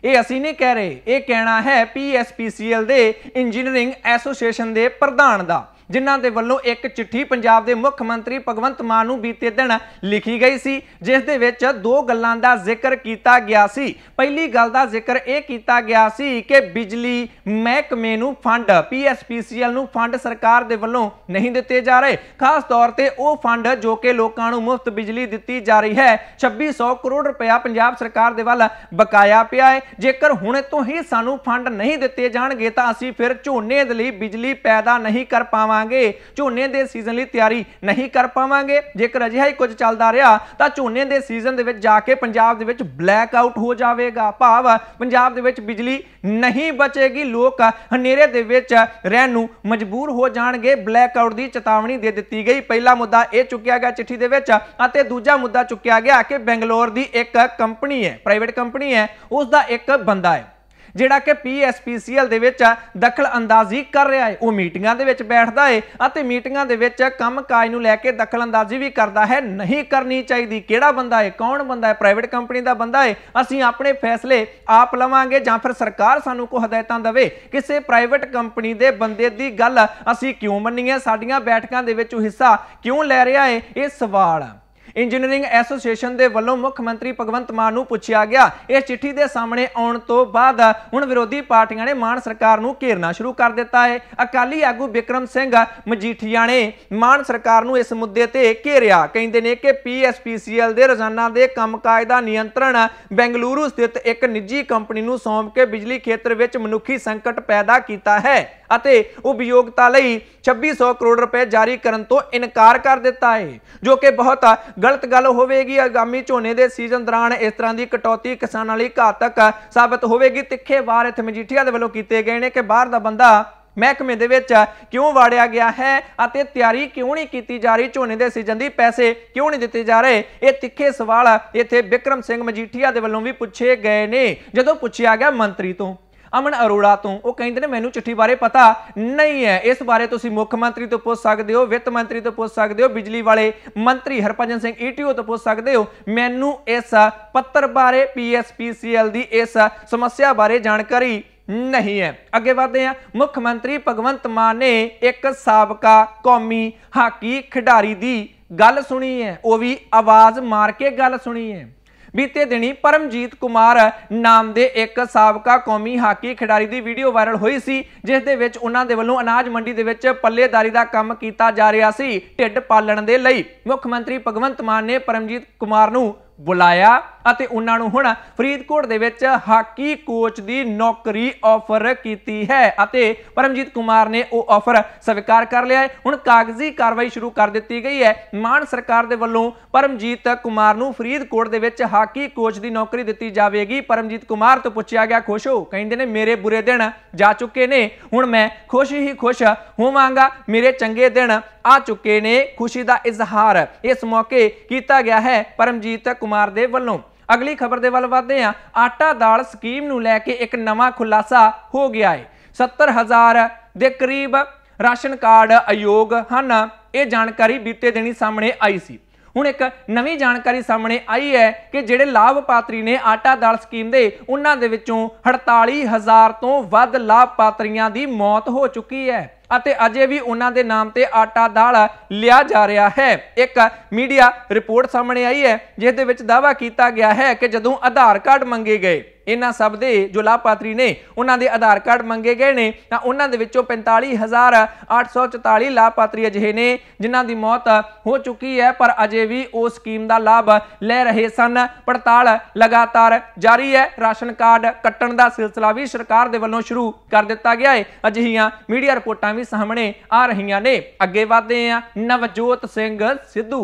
A: ਇਹ ਅਸੀਂ ਨਹੀਂ ਕਹਿ ਰਹੇ ਇਹ ਕਹਿਣਾ ਹੈ ਪੀਐਸਪੀਸੀਐਲ ਦੇ ਇੰਜੀਨੀਅਰਿੰਗ ਐਸੋਸੀਏਸ਼ਨ ਦੇ ਪ੍ਰਧਾਨ ਦਾ ਜਿਨ੍ਹਾਂ ਦੇ ਵੱਲੋਂ ਇੱਕ ਚਿੱਠੀ ਪੰਜਾਬ ਦੇ ਮੁੱਖ ਮੰਤਰੀ ਭਗਵੰਤ ਮਾਨ ਨੂੰ ਬੀਤੇ ਦਿਨ ਲਿਖੀ ਗਈ ਸੀ ਜਿਸ ਦੇ ਵਿੱਚ ਦੋ ਗੱਲਾਂ ਦਾ ਜ਼ਿਕਰ ਕੀਤਾ ਗਿਆ ਸੀ ਪਹਿਲੀ ਗੱਲ ਦਾ ਜ਼ਿਕਰ ਇਹ ਕੀਤਾ ਗਿਆ ਸੀ ਕਿ ਬਿਜਲੀ ਮਹਿਕਮੇ ਨੂੰ ਫੰਡ ਪੀਐਸਪੀਸੀਐਲ ਨੂੰ ਫੰਡ ਸਰਕਾਰ ਦੇ ਵੱਲੋਂ ਨਹੀਂ ਦਿੱਤੇ ਜਾ ਰਹੇ ਖਾਸ ਤੌਰ ਤੇ ਉਹ ਫੰਡ ਜੋ ਕਿ ਲੋਕਾਂ ਨੂੰ ਮੁਫਤ ਬਿਜਲੀ ਦਿੱਤੀ ਜਾ ਰਹੀ ਹੈ 2600 ਕਰੋੜ ਰੁਪਇਆ ਪੰਜਾਬ ਸਰਕਾਰ ਦੇ ਵੱਲ ਬਕਾਇਆ ਪਿਆ ਹੈ ਜੇਕਰ ਹੁਣ ਤੋਂ ਹੀ ਸਾਨੂੰ ਫੰਡ ਨਹੀਂ ਦਿੱਤੇ ਜਾਣਗੇ ਤਾਂ ਅਸੀਂ ਫਿਰ ਝੋਨੇ ਦੇ ਲਈ ਬਿਜਲੀ ਪੈਦਾ ਨਹੀਂ ਕਰ ਪਾਵਾਂਗੇ ਪਾਵਾਂਗੇ ਝੋਨੇ ਦੇ ਸੀਜ਼ਨ ਲਈ ਤਿਆਰੀ ਨਹੀਂ ਕਰ ਪਾਵਾਂਗੇ ਜੇਕਰ ਅਜਿਹਾ ਹੀ ਕੁਝ ਚੱਲਦਾ ਰਿਹਾ ਤਾਂ ਝੋਨੇ ਦੇ ਸੀਜ਼ਨ ਦੇ ਵਿੱਚ ਜਾ ਕੇ ਪੰਜਾਬ ਦੇ ਵਿੱਚ ਬਲੈਕ ਆਊਟ ਹੋ ਜਾਵੇਗਾ ਭਾਵ ਪੰਜਾਬ ਦੇ ਵਿੱਚ ਬਿਜਲੀ ਨਹੀਂ ਬਚੇਗੀ ਲੋਕ ਹਨੇਰੇ ਦੇ ਵਿੱਚ ਰਹਿਣ ਨੂੰ ਮਜਬੂਰ ਹੋ ਜਾਣਗੇ ਬਲੈਕ ਆਊਟ ਦੀ ਚੇਤਾਵਨੀ ਦੇ ਦਿੱਤੀ ਗਈ ਪਹਿਲਾ ਮੁੱਦਾ ਇਹ ਚੁੱਕਿਆ ਗਿਆ ਚਿੱਠੀ ਦੇ ਵਿੱਚ ਅਤੇ ਦੂਜਾ ਮੁੱਦਾ ਚੁੱਕਿਆ ਗਿਆ ਕਿ ਬੈਂਗਲੌਰ ਦੀ ਇੱਕ ਕੰਪਨੀ ਹੈ ਪ੍ਰਾਈਵੇਟ ਕੰਪਨੀ ਹੈ ਉਸ ਦਾ ਇੱਕ ਬੰਦਾ ਹੈ ਜਿਹੜਾ ਕਿ ਪੀਐਸਪੀਸੀਐਲ ਦੇ ਵਿੱਚ ਦਖਲ ਅੰਦਾਜ਼ੀ ਕਰ ਰਿਹਾ ਹੈ ਉਹ ਮੀਟਿੰਗਾਂ ਦੇ ਵਿੱਚ ਬੈਠਦਾ ਹੈ ਅਤੇ ਮੀਟਿੰਗਾਂ ਦੇ ਵਿੱਚ ਕੰਮਕਾਜ ਨੂੰ ਲੈ ਕੇ ਦਖਲ ਅੰਦਾਜ਼ੀ ਵੀ ਕਰਦਾ ਹੈ ਨਹੀਂ ਕਰਨੀ ਚਾਹੀਦੀ ਕਿਹੜਾ ਬੰਦਾ ਹੈ ਕੌਣ ਬੰਦਾ ਹੈ ਪ੍ਰਾਈਵੇਟ ਕੰਪਨੀ ਦਾ ਬੰਦਾ ਹੈ ਅਸੀਂ ਆਪਣੇ ਫੈਸਲੇ ਆਪ ਲਵਾਂਗੇ ਜਾਂ ਫਿਰ ਸਰਕਾਰ ਸਾਨੂੰ ਕੋ ਹਦਾਇਤਾਂ ਦੇਵੇ ਕਿਸੇ ਪ੍ਰਾਈਵੇਟ ਕੰਪਨੀ ਦੇ ਬੰਦੇ ਦੀ ਗੱਲ ਅਸੀਂ ਕਿਉਂ ਮੰਨੀਏ ਸਾਡੀਆਂ ਬੈਠਕਾਂ ਦੇ ਵਿੱਚ ਉਹ ਹਿੱਸਾ ਕਿਉਂ ਲੈ ਰਿਹਾ ਹੈ ਇਹ ਸਵਾਲ ਹੈ ਇੰਜੀਨੀਅਰਿੰਗ ਐਸੋਸੀਏਸ਼ਨ ਦੇ ਵੱਲੋਂ ਮੁੱਖ ਮੰਤਰੀ ਭਗਵੰਤ ਮਾਨ ਨੂੰ ਪੁੱਛਿਆ ਗਿਆ ਇਸ ਚਿੱਠੀ ਦੇ ਸਾਹਮਣੇ ਆਉਣ ਤੋਂ ਬਾਅਦ ਹੁਣ ਵਿਰੋਧੀ ਪਾਰਟੀਆਂ ਨੇ ਮਾਨ ਸਰਕਾਰ ਨੂੰ ਘੇਰਨਾ ਸ਼ੁਰੂ ਕਰ ਦਿੱਤਾ ਹੈ ਅਕਾਲੀ ਆਗੂ ਵਿਕਰਮ ਸਿੰਘ ਮਜੀਠੀਆ ਨੇ ਮਾਨ ਸਰਕਾਰ ਨੂੰ ਇਸ ਮੁੱਦੇ ਤੇ ਘੇਰਿਆ ਕਹਿੰਦੇ ਨੇ ਕਿ ਪੀਐਸਪੀਸੀਐਲ ਦੇ ਰੋਜ਼ਾਨਾ ਦੇ ਕੰਮਕਾਜ ਦਾ ਨਿਯੰਤਰਣ ਬੈਂਗਲੁਰੂ ਸਥਿਤ ਇੱਕ ਨਿੱਜੀ ਕੰਪਨੀ ਨੂੰ ਸੌਂਪ ਕੇ ਬਿਜਲੀ ਖੇਤਰ ਵਿੱਚ ਮਨੁੱਖੀ ਸੰਕਟ ਪੈਦਾ ਕੀਤਾ ਹੈ ਅਤੇ ਉਪਯੋਗਤਾ ਲਈ 2600 ਕਰੋੜ ਰੁਪਏ ਜਾਰੀ ਕਰਨ ਤੋਂ ਇਨਕਾਰ ਕਰ ਦਿੱਤਾ ਹੈ ਜੋ ਕਿ ਬਹੁਤ ਗਲਤ ਗੱਲ ਹੋਵੇਗੀ ਆਗਾਮੀ ਝੋਨੇ ਦੇ ਸੀਜ਼ਨ ਦੌਰਾਨ ਇਸ ਤਰ੍ਹਾਂ ਦੀ ਕਟੌਤੀ ਕਿਸਾਨਾਂ ਲਈ ਘਾਤਕ ਸਾਬਤ ਹੋਵੇਗੀ ਤਿੱਖੇ ਵਾਰ ਇਥੇ ਮਜੀਠੀਆ ਦੇ ਵੱਲੋਂ ਕੀਤੇ ਗਏ ਨੇ ਕਿ ਬਾਹਰ ਦਾ ਬੰਦਾ ਮਹਿਕਮੇ ਦੇ ਵਿੱਚ ਕਿਉਂ ਵਾੜਿਆ ਗਿਆ ਹੈ ਅਤੇ ਤਿਆਰੀ ਕਿਉਂ ਨਹੀਂ ਕੀਤੀ ਜਾ ਰਹੀ ਝੋਨੇ ਦੇ ਸੀਜ਼ਨ ਦੀ ਪੈਸੇ ਕਿਉਂ ਨਹੀਂ ਦਿੱਤੇ ਜਾ ਰਹੇ ਇਹ ਤਿੱਖੇ ਸਵਾਲ ਇੱਥੇ ਵਿਕਰਮ ਸਿੰਘ ਮਜੀਠੀਆ ਦੇ ਵੱਲੋਂ ਵੀ ਪੁੱਛੇ ਗਏ ਨੇ ਜਦੋਂ ਪੁੱਛਿਆ ਗਿਆ ਮੰਤਰੀ ਤੋਂ ਅਮਨ ਅਰੋੜਾ ਤੋਂ ਉਹ ਕਹਿੰਦੇ ਨੇ ਮੈਨੂੰ ਚਿੱਠੀ ਬਾਰੇ ਪਤਾ ਨਹੀਂ ਹੈ ਇਸ ਬਾਰੇ ਤੁਸੀਂ ਮੁੱਖ ਮੰਤਰੀ ਤੋਂ ਪੁੱਛ ਸਕਦੇ ਹੋ ਵਿੱਤ ਮੰਤਰੀ ਤੋਂ ਪੁੱਛ ਸਕਦੇ ਹੋ ਬਿਜਲੀ ਵਾਲੇ ਮੰਤਰੀ ਹਰਪਜਨ ਸਿੰਘ ਈਟੀਓ ਤੋਂ ਪੁੱਛ ਸਕਦੇ ਹੋ ਮੈਨੂੰ ਇਸ ਪੱਤਰ ਬਾਰੇ ਪੀਐਸਪੀਸੀਐਲ ਦੀ ਇਸ ਸਮੱਸਿਆ ਬਾਰੇ ਜਾਣਕਾਰੀ ਨਹੀਂ ਹੈ ਅੱਗੇ ਵਧਦੇ ਹਾਂ ਮੁੱਖ ਮੰਤਰੀ ਭਗਵੰਤ ਮਾਨ ਨੇ ਇੱਕ ਸਾਬਕਾ ਕੌਮੀ ਹਾਕੀ ਖਿਡਾਰੀ ਦੀ ਗੱਲ ਸੁਣੀ ਹੈ ਉਹ ਵੀ ਆਵਾਜ਼ ਮਾਰ ਕੇ ਗੱਲ ਸੁਣੀ ਹੈ ਬੀਤੇ ਦਿਨੀ ਪਰਮਜੀਤ ਕੁਮਾਰ ਨਾਮ ਦੇ ਇੱਕ ਸਾਬਕਾ ਕੌਮੀ ਹਾਕੀ ਖਿਡਾਰੀ ਦੀ ਵੀਡੀਓ ਵਾਇਰਲ ਹੋਈ ਸੀ ਜਿਸ ਦੇ ਵਿੱਚ ਉਹਨਾਂ ਦੇ ਵੱਲੋਂ ਅਨਾਜ ਮੰਡੀ ਦੇ ਵਿੱਚ ਪੱਲੇਦਾਰੀ ਦਾ ਕੰਮ ਕੀਤਾ ਜਾ ਰਿਹਾ ਸੀ ਢਿੱਡ ਪਾਲਣ ਦੇ ਲਈ ਮੁੱਖ ਮੰਤਰੀ ਭਗਵੰਤ ਮਾਨ ਨੇ ਪਰਮਜੀਤ ਕੁਮਾਰ ਨੂੰ ਬੁਲਾਇਆ ਅਤੇ ਉਹਨਾਂ ਨੂੰ ਹੁਣ ਫਰੀਦਕੋਟ ਦੇ ਵਿੱਚ ਹਾਕੀ ਕੋਚ ਦੀ ਨੌਕਰੀ ਆਫਰ ਕੀਤੀ ਹੈ ਅਤੇ ਪਰਮਜੀਤ ਕੁਮਾਰ ਨੇ ਉਹ ਆਫਰ ਸਵੀਕਾਰ ਕਰ ਲਿਆ ਹੈ ਹੁਣ ਕਾਗਜ਼ੀ ਕਾਰਵਾਈ ਸ਼ੁਰੂ ਕਰ ਦਿੱਤੀ ਗਈ ਹੈ ਮਾਨ ਸਰਕਾਰ ਦੇ ਵੱਲੋਂ ਪਰਮਜੀਤ ਕੁਮਾਰ ਨੂੰ ਫਰੀਦਕੋਟ ਦੇ ਵਿੱਚ ਹਾਕੀ ਕੋਚ ਦੀ ਨੌਕਰੀ ਦਿੱਤੀ ਜਾਵੇਗੀ ਪਰਮਜੀਤ ਕੁਮਾਰ ਤੋਂ ਪੁੱਛਿਆ ਗਿਆ ਖੁਸ਼ ਹੋ ਕਹਿੰਦੇ ਨੇ ਮੇਰੇ ਬੁਰੇ ਦਿਨ ਜਾ ਚੁੱਕੇ ਨੇ ਹੁਣ ਮੈਂ ਖੁਸ਼ ਹੀ ਖੁਸ਼ ਹੋਵਾਂਗਾ ਮੇਰੇ ਚੰਗੇ ਦਿਨ ਆ ਚੁੱਕੇ ਨੇ ਖੁਸ਼ੀ ਦਾ ਇਜ਼ਹਾਰ ਇਸ ਮੌਕੇ ਕੀਤਾ ਗਿਆ ਹੈ ਪਰਮਜੀਤ ਕੁਮਾਰ ਦੇ ਵੱਲੋਂ ਅਗਲੀ ਖਬਰ ਦੇ ਵੱਲ ਵਧਦੇ ਹਾਂ ਆਟਾ ਦਾਲ ਸਕੀਮ ਨੂੰ ਲੈ ਕੇ ਇੱਕ ਨਵਾਂ ਖੁਲਾਸਾ ਹੋ ਗਿਆ ਹੈ 70000 ਦੇ ਕਰੀਬ ਰਾਸ਼ਨ ਕਾਰਡ ਅਯੋਗ ਹਨ ਇਹ ਜਾਣਕਾਰੀ ਬੀਤੇ ਦਿਨੀ ਸਾਹਮਣੇ ਆਈ ਸੀ ਹੁਣ ਇੱਕ ਨਵੀਂ ਜਾਣਕਾਰੀ ਸਾਹਮਣੇ ਆਈ ਹੈ ਕਿ ਜਿਹੜੇ ਲਾਭਪਾਤਰੀ ਨੇ ਆਟਾ ਦਾਲ ਸਕੀਮ ਦੇ ਉਹਨਾਂ ਦੇ ਵਿੱਚੋਂ 48000 ਤੋਂ ਵੱਧ ਲਾਭਪਾਤਰੀਆਂ ਦੀ ਮੌਤ ਹੋ ਚੁੱਕੀ ਹੈ ਅਤੇ ਅਜੇ ਵੀ ਉਹਨਾਂ ਦੇ ਨਾਮ ਤੇ ਆਟਾ ਦਾਲ ਲਿਆ ਜਾ ਰਿਹਾ ਹੈ ਇੱਕ ਮੀਡੀਆ ਰਿਪੋਰਟ ਸਾਹਮਣੇ ਆਈ ਹੈ ਜਿਸ ਦੇ ਵਿੱਚ ਦਾਵਾ ਕੀਤਾ ਗਿਆ ਹੈ ਕਿ ਜਦੋਂ ਆਧਾਰ ਕਾਰਡ ਮੰਗੇ ਗਏ ਇਹਨਾਂ ਸਭ ਦੇ ਜੋ ਲਾਭਪਾਤਰੀ ਨੇ ਉਹਨਾਂ ਦੇ ਆਧਾਰ ਕਾਰਡ ਮੰਗੇ ਗਏ ਨੇ ਤਾਂ ਉਹਨਾਂ ਦੇ ਵਿੱਚੋਂ 45844 ਲਾਭਪਾਤਰੀ ਅਜਿਹੇ ਨੇ ਜਿਨ੍ਹਾਂ ਦੀ ਮੌਤ ਹੋ ਚੁੱਕੀ ਹੈ ਪਰ ਅਜੇ ਵੀ ਉਹ ਸਕੀਮ ਦਾ ਲਾਭ ਲੈ ਰਹੇ ਸਨ ਪੜਤਾਲ ਲਗਾਤਾਰ ਜਾਰੀ ਹੈ ਰਾਸ਼ਨ ਕਾਰਡ ਕੱਟਣ ਦਾ ਸਿਲਸਿਲਾ ਵੀ ਸਰਕਾਰ ਦੇ ਵੱਲੋਂ ਸ਼ੁਰੂ ਕਰ ਦਿੱਤਾ ਗਿਆ ਹੈ ਅਜਿਹੀਆਂ ਮੀਡੀਆ ਰਿਪੋਰਟਾਂ ਵੀ ਸਾਹਮਣੇ ਆ ਰਹੀਆਂ ਨੇ ਅੱਗੇ ਵਧਦੇ ਆ ਨਵਜੋਤ ਸਿੰਘ ਸਿੱਧੂ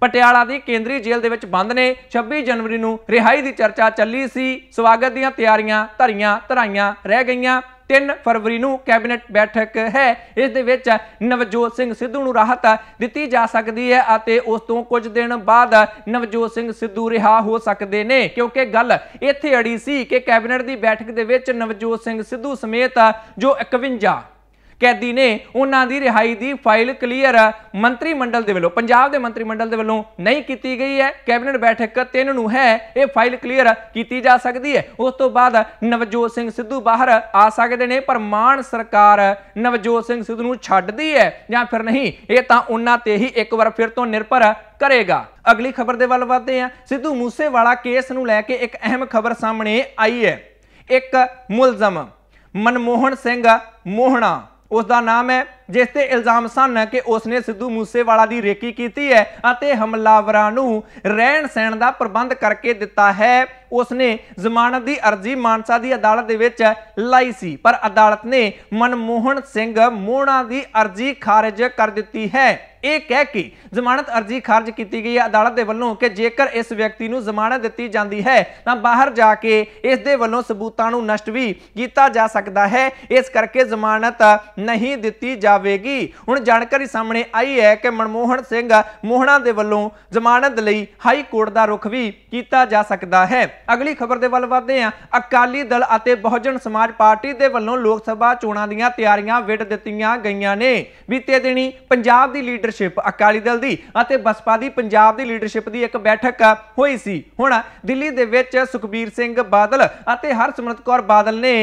A: ਪਟਿਆਲਾ ਦੀ ਕੇਂਦਰੀ ਜੇਲ੍ਹ ਦੇ ਵਿੱਚ ਬੰਦ ਨੇ 26 ਜਨਵਰੀ ਨੂੰ ਰਿਹਾਈ ਦੀ ਚਰਚਾ ਚੱਲੀ ਸੀ ਸਵਾਗਤ ਦੀਆਂ ਤਿਆਰੀਆਂ ਧਰੀਆਂ ਧਰਾਈਆਂ ਰਹਿ ਗਈਆਂ 3 ਫਰਵਰੀ ਨੂੰ ਕੈਬਨਿਟ ਬੈਠਕ ਹੈ ਇਸ ਦੇ ਵਿੱਚ ਨਵਜੋਤ ਸਿੰਘ ਸਿੱਧੂ ਨੂੰ ਰਾਹਤ ਦਿੱਤੀ ਜਾ ਸਕਦੀ ਹੈ ਅਤੇ ਉਸ ਤੋਂ ਕੁਝ ਦਿਨ ਬਾਅਦ ਨਵਜੋਤ ਸਿੰਘ ਸਿੱਧੂ ਰਿਹਾ ਹੋ ਸਕਦੇ ਨੇ ਕਿਉਂਕਿ ਗੱਲ ਇੱਥੇ ਅੜੀ ਸੀ ਕਿ ਕੈਬਨਿਟ ਦੀ ਬੈਠਕ ਦੇ ਵਿੱਚ ਨਵਜੋਤ ਸਿੰਘ ਸਿੱਧੂ ਸਮੇਤ ਜੋ 51 ਕੈਦੀ ਨੇ ਉਹਨਾਂ ਦੀ ਰਿਹਾਈ ਦੀ ਫਾਈਲ ਕਲੀਅਰ ਮੰਤਰੀ ਮੰਡਲ ਦੇ ਵੱਲੋਂ ਪੰਜਾਬ ਦੇ ਮੰਤਰੀ ਮੰਡਲ ਦੇ ਵੱਲੋਂ ਨਹੀਂ ਕੀਤੀ ਗਈ ਹੈ ਕੈਬਨਿਟ ਬੈਠਕ 3 ਨੂੰ ਹੈ ਇਹ ਫਾਈਲ ਕਲੀਅਰ ਕੀਤੀ ਜਾ ਸਕਦੀ ਹੈ ਉਸ ਤੋਂ ਬਾਅਦ ਨਵਜੋਤ ਸਿੰਘ ਸਿੱਧੂ ਬਾਹਰ ਆ ਸਕਦੇ ਨੇ ਪਰ ਮਾਨ ਸਰਕਾਰ ਨਵਜੋਤ ਸਿੰਘ ਸਿੱਧੂ ਨੂੰ ਛੱਡਦੀ ਹੈ ਜਾਂ ਫਿਰ ਨਹੀਂ ਇਹ ਤਾਂ ਉਹਨਾਂ ਤੇ ਹੀ ਇੱਕ ਵਾਰ ਫਿਰ ਤੋਂ ਨਿਰਭਰ ਕਰੇਗਾ ਅਗਲੀ ਖਬਰ ਦੇ ਵੱਲ ਵਧਦੇ ਹਾਂ ਸਿੱਧੂ ਮੂਸੇਵਾਲਾ ਕੇਸ ਨੂੰ ਲੈ ਕੇ ਇੱਕ ਅਹਿਮ ਖਬਰ ਸਾਹਮਣੇ ਆਈ ਹੈ ਇੱਕ ਮੁਲਜ਼ਮ ਮਨਮੋਹਨ ਸਿੰਘ ਮੋਹਣਾ ਉਸ ਦਾ ਨਾਮ ਹੈ ਜਿਸ ਤੇ ਇਲਜ਼ਾਮ ਸਨ ਕਿ ਉਸਨੇ ਸਿੱਧੂ ਮੂਸੇਵਾਲਾ ਦੀ ਰੇਕੀ ਕੀਤੀ ਹੈ ਅਤੇ ਹਮਲਾਵਰਾਂ ਨੂੰ ਰਹਿਣ ਸਹਿਣ ਦਾ ਪ੍ਰਬੰਧ ਕਰਕੇ ਦਿੱਤਾ ਹੈ ਉਸਨੇ ਜ਼ਮਾਨਤ ਦੀ ਅਰਜ਼ੀ ਮਾਨਸਾ ਦੀ ਅਦਾਲਤ ਦੇ ਵਿੱਚ ਲਾਈ ਸੀ ਪਰ ਅਦਾਲਤ ਨੇ ਮਨਮੋਹਨ ਸਿੰਘ ਮੋਹਣਾ ਦੀ ਅਰਜ਼ੀ ਖਾਰਜ ਕਰ ਦਿੱਤੀ ਹੈ ਇਹ ਕਹਿ ਕੇ ਜ਼ਮਾਨਤ ਅਰਜ਼ੀ ਖਾਰਜ ਕੀਤੀ ਗਈ ਹੈ ਅਦਾਲਤ ਦੇ ਵੱਲੋਂ ਕਿ ਜੇਕਰ ਇਸ ਵਿਅਕਤੀ ਨੂੰ ਜ਼ਮਾਨਤ ਦਿੱਤੀ ਜਾਂਦੀ ਹੈ ਤਾਂ ਬਾਹਰ ਜਾ ਕੇ ਇਸ ਦੇ ਵੱਲੋਂ ਸਬੂਤਾਂ ਨੂੰ ਨਸ਼ਟ ਵੀ ਕੀਤਾ ਜਾ ਸਕਦਾ ਹੈ ਇਸ ਕਰਕੇ ਜ਼ਮਾਨਤ ਨਹੀਂ ਦਿੱਤੀ ਜਾ ਜਾਵੇਗੀ ਹੁਣ ਜਾਣਕਾਰੀ ਸਾਹਮਣੇ ਆਈ ਹੈ ਕਿ ਮਨਮੋਹਨ ਸਿੰਘ ਮੋਹਣਾ ਦੇ ਵੱਲੋਂ ਜ਼ਮਾਨਤ ਲਈ ਹਾਈ ਕੋਰਟ ਦਾ ਰੁਖ ਵੀ ਕੀਤਾ ਜਾ ਸਕਦਾ ਹੈ ਅਗਲੀ ਖਬਰ ਦੇ ਵੱਲ ਵਧਦੇ ਹਾਂ ਅਕਾਲੀ ਦਲ ਅਤੇ ਬਹੁਜਨ ਸਮਾਜ ਪਾਰਟੀ ਦੇ ਵੱਲੋਂ ਲੋਕ ਸਭਾ ਚੋਣਾਂ ਦੀਆਂ ਤਿਆਰੀਆਂ ਵਿੱਢ ਦਿੱਤੀਆਂ ਗਈਆਂ ਨੇ ਬੀਤੇ ਦਿਨੀ ਪੰਜਾਬ ਦੀ ਲੀਡਰਸ਼ਿਪ ਅਕਾਲੀ ਦਲ ਦੀ ਅਤੇ ਬਸਪਾ ਦੀ ਪੰਜਾਬ ਦੀ ਲੀਡਰਸ਼ਿਪ ਦੀ ਇੱਕ ਬੈਠਕ ਹੋਈ ਸੀ ਹੁਣ ਦਿੱਲੀ ਦੇ ਵਿੱਚ ਸੁਖਬੀਰ ਸਿੰਘ ਬਾਦਲ ਅਤੇ ਹਰਸਿਮਰਤ ਕੌਰ ਬਾਦਲ ਨੇ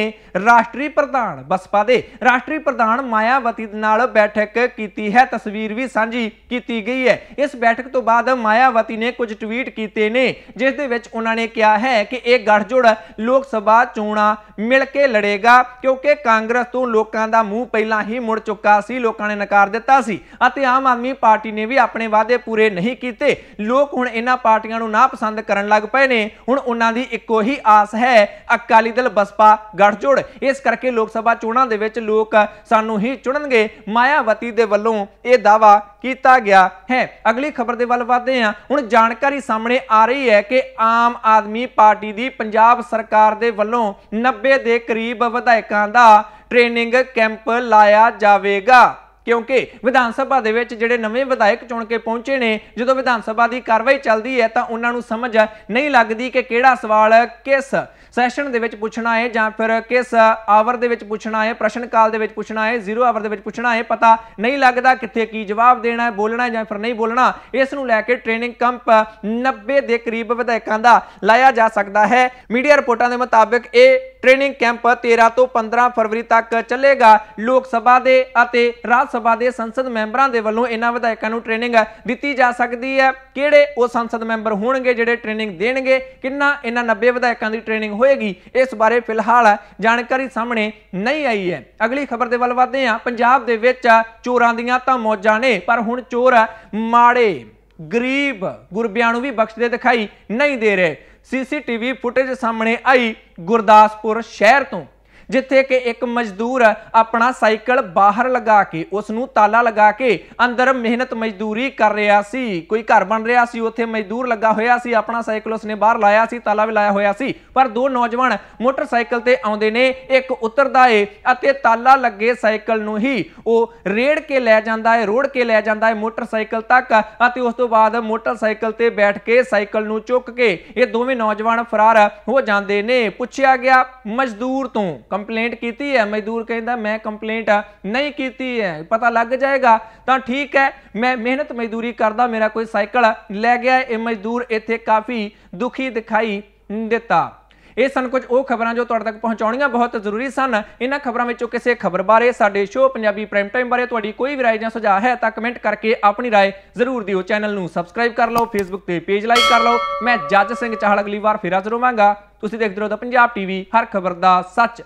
A: ਰਾਸ਼ਟਰੀ ਪ੍ਰਧਾਨ ਬਸਪਾ ਦੇ ਰਾਸ਼ਟਰੀ ਪ੍ਰਧਾਨ ਮਾਇਆਵਤੀ ਨਾਲ ਬੈਠਕ ਕੀਤੀ ਹੈ ਤਸਵੀਰ ਵੀ ਸਾਂਝੀ ਕੀਤੀ ਗਈ ਹੈ ਇਸ ਬੈਠਕ ਤੋਂ ਬਾਅਦ ਮਾਇਆਵਤੀ ਨੇ ਕੁਝ ਟਵੀਟ ਕੀਤੇ ਨੇ ਜਿਸ ਦੇ ਵਿੱਚ ਉਹਨਾਂ ਨੇ ਕਿਹਾ ਹੈ ਕਿ ਇਹ ਗੱਠਜੋੜ ਲੋਕ ਸਭਾ ਚੋਣਾਂ ਮਿਲ ਕੇ ਲੜੇਗਾ ਕਿਉਂਕਿ ਕਾਂਗਰਸ ਤੋਂ ਲੋਕਾਂ ਦਾ ਮੂੰਹ ਪਹਿਲਾਂ ਹੀ ਮੁੜ ਚੁੱਕਾ ਸੀ ਲੋਕਾਂ ਨੇ ਨਕਾਰ ਦਿੱਤਾ ਸੀ ਅਤੇ ਆਮ ਆਦਮੀ ਪਾਰਟੀ ਨੇ ਵੀ ਆਪਣੇ ਵਾਅਦੇ ਪੂਰੇ ਨਹੀਂ ਕੀਤੇ ਲੋਕ ਹੁਣ ਇਹਨਾਂ ਪਾਰਟੀਆਂ ਨੂੰ ਨਾ ਪਸੰਦ ਕਰਨ ਲੱਗ ਪਏ ਨੇ ਹੁਣ ਉਹਨਾਂ ਦੀ ਇੱਕੋ ਹੀ ਆਸ ਹੈ ਅਕਾਲੀ ਦਲ ਬਸਪਾ ਗੱਠਜੋੜ ਇਸ ਕਰਕੇ ਲੋਕ ਸਭਾ ਚੋਣਾਂ ਦੇ ਵਿੱਚ ਲੋਕ ਸਾਨੂੰ ਹੀ ਚੁਣਨਗੇ ਮਾਇਆਵਤੀ ਦੇ ਵੱਲੋਂ ਇਹ ਦਾਵਾ ਕੀਤਾ ਗਿਆ ਹੈ ਅਗਲੀ ਖਬਰ ਦੇ ਵੱਲ ਵਧਦੇ ਹਾਂ ਹੁਣ ਜਾਣਕਾਰੀ ਸਾਹਮਣੇ ਆ ਰਹੀ ਹੈ ਕਿ ਆਮ ਆਦਮੀ ਪਾਰਟੀ ਦੀ ਪੰਜਾਬ ਸਰਕਾਰ ਦੇ ਵੱਲੋਂ 90 ਦੇ ਕਰੀਬ ਵਿਧਾਇਕਾਂ ਦਾ ਟ੍ਰੇਨਿੰਗ ਕੈਂਪ ਲਾਇਆ ਜਾਵੇਗਾ ਕਿਉਂਕਿ ਵਿਧਾਨ ਸਭਾ ਦੇ ਵਿੱਚ ਜਿਹੜੇ ਨਵੇਂ ਵਿਧਾਇਕ ਚੁਣ ਕੇ ਪਹੁੰਚੇ ਨੇ ਜਦੋਂ ਵਿਧਾਨ ਸਭਾ ਦੀ ਕਾਰਵਾਈ ਚੱਲਦੀ ਹੈ ਤਾਂ ਉਹਨਾਂ ਨੂੰ ਸਮਝ ਨਹੀਂ ਲੱਗਦੀ ਕਿ ਕਿਹੜਾ ਸਵਾਲ ਕਿਸ ਸੈਸ਼ਨ ਦੇ ਵਿੱਚ ਪੁੱਛਣਾ ਹੈ ਜਾਂ ਫਿਰ ਕਿਸ ਆਵਰ ਦੇ ਵਿੱਚ ਪੁੱਛਣਾ ਹੈ ਪ੍ਰਸ਼ਨ ਕਾਲ ਦੇ ਵਿੱਚ ਪੁੱਛਣਾ ਹੈ ਜ਼ੀਰੋ ਆਵਰ ਦੇ ਵਿੱਚ ਪੁੱਛਣਾ ਹੈ ਪਤਾ ਨਹੀਂ ਲੱਗਦਾ ਕਿੱਥੇ ਕੀ ਜਵਾਬ ਦੇਣਾ ਹੈ ਬੋਲਣਾ ਜਾਂ ਫਿਰ ਨਹੀਂ ਬੋਲਣਾ ਇਸ ਨੂੰ ਲੈ ਕੇ ਟ੍ਰੇਨਿੰਗ ਕੈਂਪ 90 ਦੇ ਕਰੀਬ ਵਿਧਾਇਕਾਂ ਦਾ ਲਾਇਆ ਜਾ ਸਕਦਾ ਹੈ ਮੀਡੀਆ ਰਿਪੋਰਟਾਂ ਦੇ ਮੁਤਾਬਕ ਇਹ ਟ੍ਰੇਨਿੰਗ ਕੈਂਪ 13 ਤੋਂ 15 ਫਰਵਰੀ ਤੱਕ ਚੱਲੇਗਾ ਲੋਕ ਸਭਾ ਦੇ ਅਤੇ ਰਾਜ ਸਭਾ ਦੇ ਸੰਸਦ ਮੈਂਬਰਾਂ ਦੇ ਵੱਲੋਂ ਇਹਨਾਂ ਵਿਧਾਇਕਾਂ ਨੂੰ ਟ੍ਰੇਨਿੰਗ ਦਿੱਤੀ ਜਾ ਸਕਦੀ ਹੈ ਕਿਹੜੇ ਉਹ ਸੰਸਦ ਮੈਂਬਰ ਹੋਣਗੇ ਜਿਹੜੇ ਟ੍ਰੇਨਿੰਗ ਦੇਣਗੇ ਕਿੰਨਾ ਇਹਨਾਂ 90 ਵਿਧਾਇਕਾਂ ਦੀ ਟ੍ਰੇਨਿੰਗ ਹੋਏਗੀ ਇਸ ਬਾਰੇ ਫਿਲਹਾਲ ਜਾਣਕਾਰੀ ਸਾਹਮਣੇ ਨਹੀਂ ਆਈ ਹੈ ਅਗਲੀ ਖਬਰ ਦੇ ਵੱਲ ਵਧਦੇ ਹਾਂ ਪੰਜਾਬ ਦੇ ਵਿੱਚ ਚੋਰਾਂ ਦੀਆਂ ਤਾਂ ਮੌਜਾਂ ਨੇ ਪਰ ਹੁਣ ਚੋਰ ਮਾੜੇ ਗਰੀਬ ਗੁਰਬਿਆਂ ਨੂੰ ਵੀ ਬਖਸ਼ਦੇ ਦਿਖਾਈ ਨਹੀਂ ਦੇ ਰਹੇ ਸੀਸੀਟੀਵੀ ਫੁਟੇਜ ਸਾਹਮਣੇ ਆਈ ਗੁਰਦਾਸਪੁਰ ਸ਼ਹਿਰ ਤੋਂ ਜਿੱਥੇ ਕਿ ਇੱਕ ਮਜ਼ਦੂਰ ਆਪਣਾ ਸਾਈਕਲ ਬਾਹਰ ਲਗਾ ਕੇ ਉਸ ਨੂੰ ਤਾਲਾ ਲਗਾ ਕੇ ਅੰਦਰ ਮਿਹਨਤ ਮਜ਼ਦੂਰੀ ਕਰ ਰਿਹਾ ਸੀ ਕੋਈ ਘਰ ਬਣ ਰਿਹਾ ਸੀ ਉੱਥੇ ਮਜ਼ਦੂਰ ਲੱਗਾ ਹੋਇਆ ਸੀ ਆਪਣਾ ਸਾਈਕਲ ਉਸ ਨੇ ਬਾਹਰ ਲਾਇਆ ਸੀ ਤਾਲਾ ਵੀ ਲਾਇਆ ਹੋਇਆ ਸੀ ਪਰ ਦੋ ਨੌਜਵਾਨ ਮੋਟਰਸਾਈਕਲ ਤੇ ਆਉਂਦੇ ਨੇ ਇੱਕ ਉਤਰਦਾ ਏ ਅਤੇ ਤਾਲਾ ਲੱਗੇ ਸਾਈਕਲ ਨੂੰ ਹੀ ਉਹ ਰੇੜ ਕੇ ਲੈ ਜਾਂਦਾ ਏ ਰੋੜ ਕੇ ਲੈ ਜਾਂਦਾ ਏ ਮੋਟਰਸਾਈਕਲ ਤੱਕ ਅਤੇ ਉਸ ਤੋਂ ਬਾਅਦ ਮੋਟਰਸਾਈਕਲ ਤੇ ਬੈਠ ਕੇ ਸਾਈਕਲ ਨੂੰ ਚੁੱਕ ਕੇ ਇਹ ਦੋਵੇਂ ਨੌਜਵਾਨ ਫਰਾਰ ਹੋ ਜਾਂਦੇ ਨੇ ਪੁੱਛਿਆ ਗਿਆ ਮਜ਼ਦੂਰ ਤੋਂ ਕੰਪਲੇਂਟ ਕੀਤੀ ਹੈ ਮਜ਼ਦੂਰ ਕਹਿੰਦਾ ਮੈਂ ਕੰਪਲੇਂਟ ਨਹੀਂ ਕੀਤੀ ਹੈ ਪਤਾ ਲੱਗ ਜਾਏਗਾ ਤਾਂ ਠੀਕ ਹੈ ਮੈਂ ਮਿਹਨਤ ਮਜ਼ਦੂਰੀ ਕਰਦਾ ਮੇਰਾ ਕੋਈ ਸਾਈਕਲ ਲੈ ਗਿਆ ਇਹ ਮਜ਼ਦੂਰ ਇੱਥੇ ਕਾਫੀ ਦੁਖੀ ਦਿਖਾਈ ਦਿੱਤਾ ਇਹ ਸਨ ਕੁਝ ਉਹ ਖਬਰਾਂ ਜੋ ਤੁਹਾਡੇ ਤੱਕ ਪਹੁੰਚਾਉਣੀਆਂ ਬਹੁਤ ਜ਼ਰੂਰੀ ਸਨ ਇਹਨਾਂ ਖਬਰਾਂ ਵਿੱਚੋਂ ਕਿਸੇ ਖਬਰ ਬਾਰੇ ਸਾਡੇ ਸ਼ੋਅ ਪੰਜਾਬੀ ਪ੍ਰਾਈਮ ਟਾਈਮ ਬਾਰੇ ਤੁਹਾਡੀ ਕੋਈ ਵੀ رائے ਜਾਂ ਸੁਝਾਅ ਹੈ ਤਾਂ ਕਮੈਂਟ ਕਰਕੇ ਆਪਣੀ ਰਾਏ ਜ਼ਰੂਰ ਦਿਓ ਚੈਨਲ ਨੂੰ ਸਬਸਕ੍ਰਾਈਬ ਕਰ ਲਓ ਫੇਸਬੁੱਕ ਤੇ ਪੇਜ ਲਾਈਕ ਕਰ ਲਓ ਮੈਂ ਜੱਜ ਸਿੰਘ ਚਾਹਲ ਅਗਲੀ ਵਾਰ ਫੇਰ ਹਾਜ਼ਰ ਹੋਵਾਂਗਾ ਤੁਸੀਂ ਦੇਖਦੇ ਰਹੋ ਦਾ ਪੰਜਾਬ ਟੀਵੀ ਹਰ ਖਬਰ ਦਾ ਸੱਚ